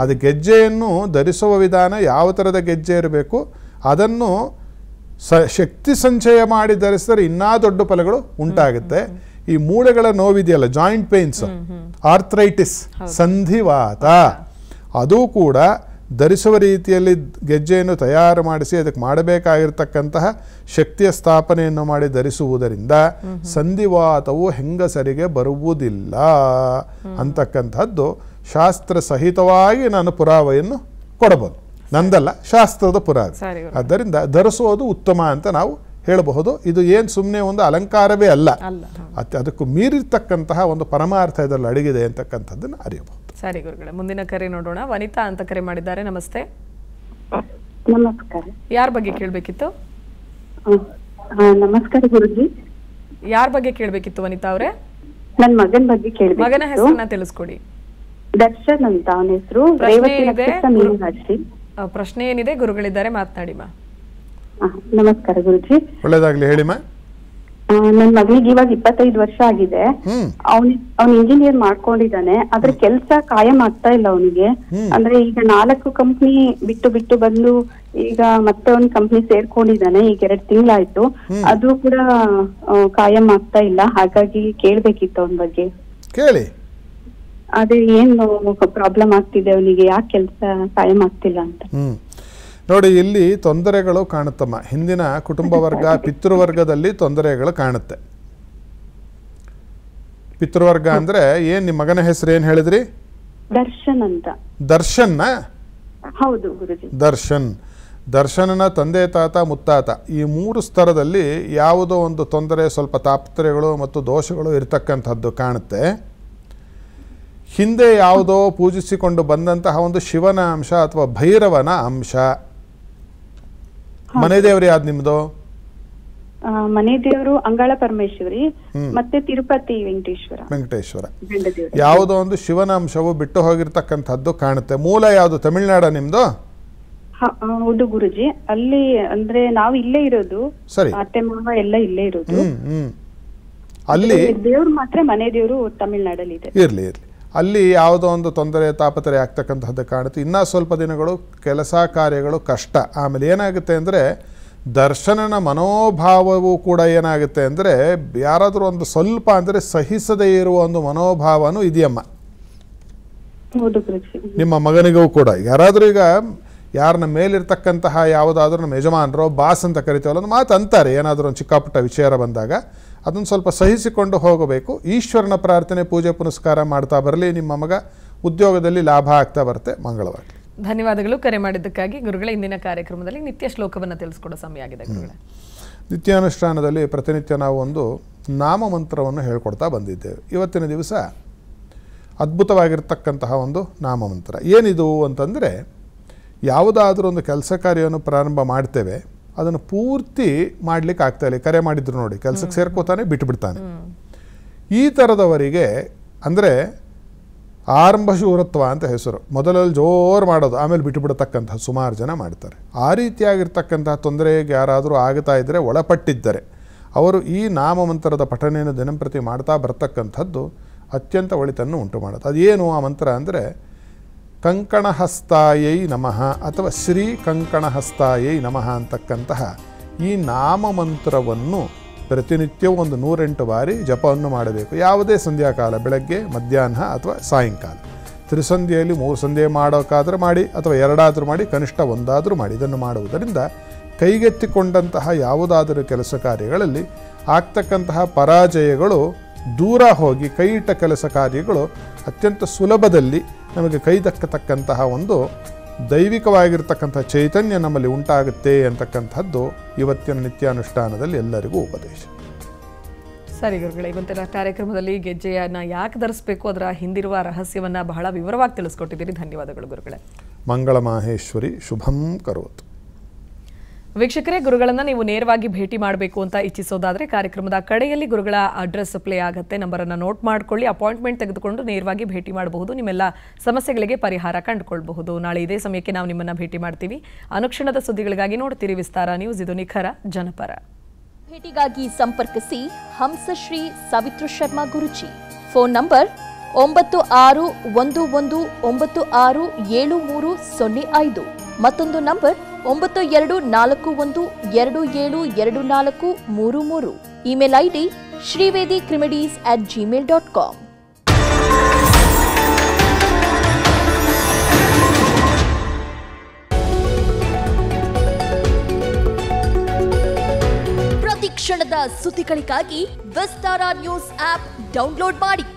ಅದು ಗೆಜ್ಜೆಯನ್ನು ಧರಿಸುವ ವಿಧಾನ ಯಾವ ಥರದ ಗೆಜ್ಜೆ ಇರಬೇಕು ಅದನ್ನು ಸ ಶಕ್ತಿ ಸಂಚಯ ಮಾಡಿ ಧರಿಸಿದರೆ ಇನ್ನೂ ದೊಡ್ಡ ಫಲಗಳು ಉಂಟಾಗುತ್ತೆ ಈ ಮೂಳೆಗಳ ನೋವಿದೆಯಲ್ಲ ಜಾಯಿಂಟ್ ಪೇನ್ಸ್ ಆರ್ಥ್ರೈಟಿಸ್ ಸಂಧಿವಾತ ಅದು ಕೂಡ ಧರಿಸುವ ರೀತಿಯಲ್ಲಿ ಗೆಜ್ಜೆಯನ್ನು ತಯಾರು ಮಾಡಿಸಿ ಅದಕ್ಕೆ ಮಾಡಬೇಕಾಗಿರ್ತಕ್ಕಂತಹ ಶಕ್ತಿಯ ಸ್ಥಾಪನೆಯನ್ನು ಮಾಡಿ ಧರಿಸುವುದರಿಂದ ಸಂಧಿವಾತವು ಹೆಂಗಸರಿಗೆ ಬರುವುದಿಲ್ಲ ಅಂತಕ್ಕಂಥದ್ದು ಶಾಸ್ತ್ರ ಸಹಿತವಾಗಿ ನಾನು ಪುರಾವೆಯನ್ನು ಕೊಡಬಹುದು ನಂದಲ್ಲ ಶಾಸ್ತ್ರದ ಪುರಾವೆ ಆದ್ದರಿಂದ ಧರಿಸೋದು ಉತ್ತಮ ಅಂತ ನಾವು ಹೇಳಬಹುದು ಇದು ಏನು ಸುಮ್ಮನೆ ಒಂದು ಅಲಂಕಾರವೇ ಅಲ್ಲ ಅತ್ತೆ ಅದಕ್ಕೂ ಮೀರಿರ್ತಕ್ಕಂತಹ ಒಂದು ಪರಮಾರ್ಥ ಇದರಲ್ಲಿ ಅಡಗಿದೆ ಅಂತಕ್ಕಂಥದ್ದನ್ನು ಅರಿಯಬಹುದು ಸರಿ ಗುರುಗಳೇ ಮುಂದಿನ ಕರೆ ನೋಡೋಣ ವನಿತಾ ಅಂತ ಕರೆ ಮಾಡಿದ್ದಾರೆ ನಮಸ್ತೆ ನಮಸ್ಕಾರ ಯಾರ ಬಗ್ಗೆ ಕೇಳಬೇಕಿತ್ತು ನಮಸ್ಕಾರ ಗುರುಜಿ ಯಾರ ಬಗ್ಗೆ ಕೇಳಬೇಕಿತ್ತು ವನಿತಾ ಅವರೇ ನನ್ನ ಮಗನ ಬಗ್ಗೆ ಕೇಳಬೇಕು ಮಗನ ಹೆಸರನ್ನ ತಿಳಿಸ್ಕೊಡಿ ದರ್ಶನ್ ಅಂತ ಅವನ ಹೆಸರು ರೇವತಿ ಪ್ರಶ್ನೆ ಏನಿದೆ ಗುರುಗಳಿದ್ದಾರೆ ಮಾತನಾಡಿ ನಮಸ್ಕಾರ ಗುರುಜಿ ಒಳ್ಳೇದಾಗ್ಲಿ ಹೇಳಿ ನನ್ ಮಗಳಿಗೆ ಇವಾಗ ಇಪ್ಪತ್ತೈದು ವರ್ಷ ಆಗಿದೆ ಅವನ್ ಇಂಜಿನಿಯರ್ ಮಾಡ್ಕೊಂಡಿದ್ದಾನೆ ಆದ್ರೆ ಕೆಲ್ಸ ಕಾಯಂ ಆಗ್ತಾ ಇಲ್ಲ ಅವನಿಗೆ ಅಂದ್ರೆ ಈಗ ನಾಲ್ಕು ಕಂಪ್ನಿ ಬಿಟ್ಟು ಬಿಟ್ಟು ಬಂದು ಈಗ ಮತ್ತೆ ಒಂದ್ ಕಂಪ್ನಿ ಸೇರ್ಕೊಂಡಿದ್ದಾನೆ ಈಗ ಎರಡ್ ತಿಂಗಳಾಯ್ತು ಅದು ಕೂಡ ಕಾಯಂ ಆಗ್ತಾ ಇಲ್ಲ ಹಾಗಾಗಿ ಕೇಳ್ಬೇಕಿತ್ತು ಅವನ ಬಗ್ಗೆ ಕೇಳಿ ಅದೇ ಪ್ರಾಬ್ಲಮ್ ಆಗ್ತಿದೆ ಯಾಕೆ ಕೆಲಸ ಅಂತ ನೋಡಿ ಇಲ್ಲಿ ತೊಂದರೆಗಳು ಕಾಣುತ್ತಮ್ಮ ಹಿಂದಿನ ಕುಟುಂಬ ವರ್ಗ ಪಿತೃವರ್ಗದಲ್ಲಿ ತೊಂದರೆಗಳು ಕಾಣುತ್ತೆ ಪಿತೃವರ್ಗ ಅಂದ್ರೆ ಏನ್ ನಿಮ್ಮ ಮಗನ ಹೆಸರು ಏನ್ ಹೇಳಿದ್ರಿ ದರ್ಶನ್ ಅಂತ ದರ್ಶನ್ ಹೌದು ದರ್ಶನ್ ದರ್ಶನನ ತಂದೆ ತಾತ ಮುತ್ತಾತ ಈ ಮೂರು ಸ್ತರದಲ್ಲಿ ಯಾವುದೋ ಒಂದು ತೊಂದರೆ ಸ್ವಲ್ಪ ತಾಪತ್ರೆಗಳು ಮತ್ತು ದೋಷಗಳು ಇರತಕ್ಕಂಥದ್ದು ಕಾಣುತ್ತೆ ಹಿಂದೆ ಯಾವುದೋ ಪೂಜಿಸಿಕೊಂಡು ಬಂದಂತಹ ಒಂದು ಶಿವನ ಅಂಶ ಅಥವಾ ಭೈರವನ ಅಂಶ ಮನೆ ದೇವರು ಯಾವ್ದು ನಿಮ್ದು ಮನೆ ದೇವರು ಅಂಗಳ ಪರಮೇಶ್ವರಿ ಮತ್ತೆ ತಿರುಪತಿ ವೆಂಕಟೇಶ್ವರ ವೆಂಕಟೇಶ್ವರ ಯಾವುದೋ ಒಂದು ಶಿವನ ಅಂಶವು ಬಿಟ್ಟು ಹೋಗಿರ್ತಕ್ಕಂಥದ್ದು ಕಾಣುತ್ತೆ ಮೂಲ ಯಾವುದು ತಮಿಳ್ನಾಡ ನಿಮ್ದು ಹೌದು ಗುರುಜಿ ಅಲ್ಲಿ ಅಂದ್ರೆ ನಾವು ಇಲ್ಲೇ ಇರೋದು ಸರಿ ಅತ್ತೆ ಮಾವ ಎಲ್ಲ ಇಲ್ಲೇ ಇರೋದು ಅಲ್ಲಿ ದೇವ್ರು ಮಾತ್ರ ಮನೆ ದೇವರು ತಮಿಳ್ನಾಡಲ್ಲಿ ಇದೆ ಇರ್ಲಿ ಇರ್ಲಿ ಅಲ್ಲಿ ಯಾವುದೋ ಒಂದು ತೊಂದರೆ ತಾಪತ್ರೆ ಆಗ್ತಕ್ಕಂಥದ್ದು ಕಾಣುತ್ತೆ ಇನ್ನೂ ಸ್ವಲ್ಪ ದಿನಗಳು ಕೆಲಸ ಕಾರ್ಯಗಳು ಕಷ್ಟ ಆಮೇಲೆ ಏನಾಗುತ್ತೆ ಅಂದರೆ ದರ್ಶನನ ಮನೋಭಾವವೂ ಕೂಡ ಏನಾಗುತ್ತೆ ಅಂದರೆ ಯಾರಾದರೂ ಒಂದು ಸ್ವಲ್ಪ ಅಂದರೆ ಸಹಿಸದೇ ಇರುವ ಒಂದು ಮನೋಭಾವನೂ ಇದೆಯಮ್ಮ ನಿಮ್ಮ ಮಗನಿಗೂ ಕೂಡ ಯಾರಾದರೂ ಈಗ ಯಾರನ್ನ ಮೇಲಿರ್ತಕ್ಕಂತಹ ಯಾವುದಾದ್ರೂ ನಮ್ಮ ಯಜಮಾನರೋ ಬಾಸ್ ಅಂತ ಕರಿತೀವಲ್ಲ ಒಂದು ಮಾತು ಅಂತಾರೆ ಏನಾದರೂ ಒಂದು ಚಿಕ್ಕಪುಟ್ಟ ವಿಚಾರ ಬಂದಾಗ ಅದನ್ನು ಸ್ವಲ್ಪ ಸಹಿಸಿಕೊಂಡು ಹೋಗಬೇಕು ಈಶ್ವರನ ಪ್ರಾರ್ಥನೆ ಪೂಜೆ ಪುನಸ್ಕಾರ ಮಾಡ್ತಾ ಬರಲಿ ನಿಮ್ಮ ಮಗ ಉದ್ಯೋಗದಲ್ಲಿ ಲಾಭ ಆಗ್ತಾ ಬರುತ್ತೆ ಮಂಗಳವಾರ ಧನ್ಯವಾದಗಳು ಕರೆ ಮಾಡಿದ್ದಕ್ಕಾಗಿ ಗುರುಗಳ ಇಂದಿನ ಕಾರ್ಯಕ್ರಮದಲ್ಲಿ ನಿತ್ಯ ಶ್ಲೋಕವನ್ನು ತಿಳಿಸ್ಕೊಡೋ ಸಮಯ ಆಗಿದೆ ನಿತ್ಯಾನುಷ್ಠಾನದಲ್ಲಿ ಪ್ರತಿನಿತ್ಯ ನಾವು ಒಂದು ನಾಮಮಂತ್ರವನ್ನು ಹೇಳ್ಕೊಡ್ತಾ ಬಂದಿದ್ದೇವೆ ಇವತ್ತಿನ ದಿವಸ ಅದ್ಭುತವಾಗಿರ್ತಕ್ಕಂತಹ ಒಂದು ನಾಮಮಂತ್ರ ಏನಿದು ಅಂತಂದರೆ ಯಾವುದಾದ್ರೂ ಒಂದು ಕೆಲಸ ಕಾರ್ಯವನ್ನು ಪ್ರಾರಂಭ ಮಾಡ್ತೇವೆ ಅದನ್ನು ಪೂರ್ತಿ ಮಾಡಲಿಕ್ಕೆ ಆಗ್ತಾ ಇಲ್ಲ ಕರೆ ಮಾಡಿದ್ರು ನೋಡಿ ಕೆಲಸಕ್ಕೆ ಸೇರ್ಕೋತಾನೆ ಬಿಟ್ಟುಬಿಡ್ತಾನೆ ಈ ಥರದವರಿಗೆ ಅಂದರೆ ಆರಂಭ ಶೂರತ್ವ ಅಂತ ಹೆಸರು ಮೊದಲಲ್ಲಿ ಜೋರು ಮಾಡೋದು ಆಮೇಲೆ ಬಿಟ್ಟುಬಿಡತಕ್ಕಂತಹ ಸುಮಾರು ಜನ ಮಾಡ್ತಾರೆ ಆ ರೀತಿಯಾಗಿರ್ತಕ್ಕಂತಹ ತೊಂದರೆಗೆ ಯಾರಾದರೂ ಆಗ್ತಾ ಇದ್ದರೆ ಒಳಪಟ್ಟಿದ್ದರೆ ಅವರು ಈ ನಾಮಮಂತ್ರದ ಪಠನೆಯನ್ನು ದಿನಂಪ್ರತಿ ಮಾಡ್ತಾ ಬರ್ತಕ್ಕಂಥದ್ದು ಅತ್ಯಂತ ಒಳಿತನ್ನು ಉಂಟು ಮಾಡುತ್ತೆ ಅದೇನು ಆ ಮಂತ್ರ ಅಂದರೆ ಕಂಕಣಹಸ್ತಾಯೈ ನಮಃ ಅಥವಾ ಶ್ರೀ ಕಂಕಣಹಸ್ತಾಯೈ ನಮಃ ಅಂತಕ್ಕಂತಹ ಈ ನಾಮಮಂತ್ರವನ್ನು ಪ್ರತಿನಿತ್ಯ ಒಂದು ನೂರೆಂಟು ಬಾರಿ ಜಪವನ್ನು ಮಾಡಬೇಕು ಯಾವುದೇ ಸಂಧ್ಯಾಕಾಲ ಬೆಳಗ್ಗೆ ಮಧ್ಯಾಹ್ನ ಅಥವಾ ಸಾಯಂಕಾಲ ತ್ರಿಸಂಧಿಯಲ್ಲಿ ಮೂರು ಸಂಧ್ಯೆ ಮಾಡೋಕ್ಕಾದರೂ ಮಾಡಿ ಅಥವಾ ಎರಡಾದರೂ ಮಾಡಿ ಕನಿಷ್ಠ ಒಂದಾದರೂ ಮಾಡಿ ಇದನ್ನು ಮಾಡುವುದರಿಂದ ಕೈಗೆತ್ತಿಕೊಂಡಂತಹ ಯಾವುದಾದರೂ ಕೆಲಸ ಕಾರ್ಯಗಳಲ್ಲಿ ಆಗ್ತಕ್ಕಂತಹ ಪರಾಜಯಗಳು ದೂರ ಹೋಗಿ ಕೈಯಿಟ್ಟ ಕೆಲಸ ಕಾರ್ಯಗಳು ಅತ್ಯಂತ ಸುಲಭದಲ್ಲಿ ನಮಗೆ ಕೈ ದಕ್ಕತಕ್ಕಂತಹ ಒಂದು ದೈವಿಕವಾಗಿರ್ತಕ್ಕಂಥ ಚೈತನ್ಯ ನಮ್ಮಲ್ಲಿ ಉಂಟಾಗುತ್ತೆ ಅಂತಕ್ಕಂಥದ್ದು ಇವತ್ತಿನ ನಿತ್ಯಾನುಷ್ಠಾನದಲ್ಲಿ ಎಲ್ಲರಿಗೂ ಉಪದೇಶ ಸರಿ ಗುರುಗಳೇ ಇವತ್ತಿನ ಕಾರ್ಯಕ್ರಮದಲ್ಲಿ ಗೆಜ್ಜೆಯನ್ನು ಯಾಕೆ ಧರಿಸಬೇಕು ಅದರ ಹಿಂದಿರುವ ರಹಸ್ಯವನ್ನು ಬಹಳ ವಿವರವಾಗಿ ತಿಳಿಸ್ಕೊಟ್ಟಿದ್ದೀರಿ ಧನ್ಯವಾದಗಳು ಗುರುಗಳೇ ಮಂಗಳ ಮಾಹೇಶ್ವರಿ ಶುಭಂ ಕರೋತು ವೀಕ್ಷಕರೇ ಗುರುಗಳನ್ನು ನೀವು ನೇರವಾಗಿ ಭೇಟಿ ಮಾಡಬೇಕು ಅಂತ ಇಚ್ಛಿಸೋದಾದರೆ ಕಾರ್ಯಕ್ರಮದ ಕಡೆಯಲ್ಲಿ ಗುರುಗಳ ಅಡ್ರೆಸ್ ಪ್ಲೇ ಆಗುತ್ತೆ ನಂಬರನ್ನು ನೋಟ್ ಮಾಡಿಕೊಳ್ಳಿ ಅಪಾಯಿಂಟ್ಮೆಂಟ್ ತೆಗೆದುಕೊಂಡು ನೇರವಾಗಿ ಭೇಟಿ ಮಾಡಬಹುದು ನಿಮ್ಮೆಲ್ಲ ಸಮಸ್ಯೆಗಳಿಗೆ ಪರಿಹಾರ ಕಂಡುಕೊಳ್ಳಬಹುದು ನಾಳೆ ಇದೇ ಸಮಯಕ್ಕೆ ನಾವು ನಿಮ್ಮನ್ನು ಭೇಟಿ ಮಾಡ್ತೀವಿ ಅನುಕ್ಷಣದ ಸುದ್ದಿಗಳಿಗಾಗಿ ನೋಡ್ತೀರಿ ವಿಸ್ತಾರ ನ್ಯೂಸ್ ಇದು ನಿಖರ ಜನಪರ ಭೇಟಿಗಾಗಿ ಸಂಪರ್ಕಿಸಿ ಹಂಸಶ್ರೀ ಸವಿತೃ ಶರ್ಮಾ ಗುರುಜಿ ಫೋನ್ ನಂಬರ್ ಒಂಬತ್ತು ಆರು ಒಂದು ಒಂದು ಒಂಬತ್ತು ಆರು ಏಳು ಮೂರು ಸೊನ್ನೆ ಐದು ಮತ್ತೊಂದು ನಂಬರ್ ಒಂಬತ್ತು ಎರಡು ನಾಲ್ಕು ಒಂದು ಎರಡು ಏಳು ಎರಡು ನಾಲ್ಕು ಮೂರು ಮೂರು ಇಮೇಲ್ ಐಡಿ ಶ್ರೀವೇದಿ ಕ್ರಿಮಿಡೀಸ್ ಅಟ್ ಜಿಮೇಲ್ ಡಾಟ್ ಕಾಮ್ ಪ್ರತಿ ಕ್ಷಣದ ಸುದ್ದಿಗಳಿಗಾಗಿ ವಿಸ್ತಾರ ನ್ಯೂಸ್ ಆಪ್ ಡೌನ್ಲೋಡ್ ಮಾಡಿ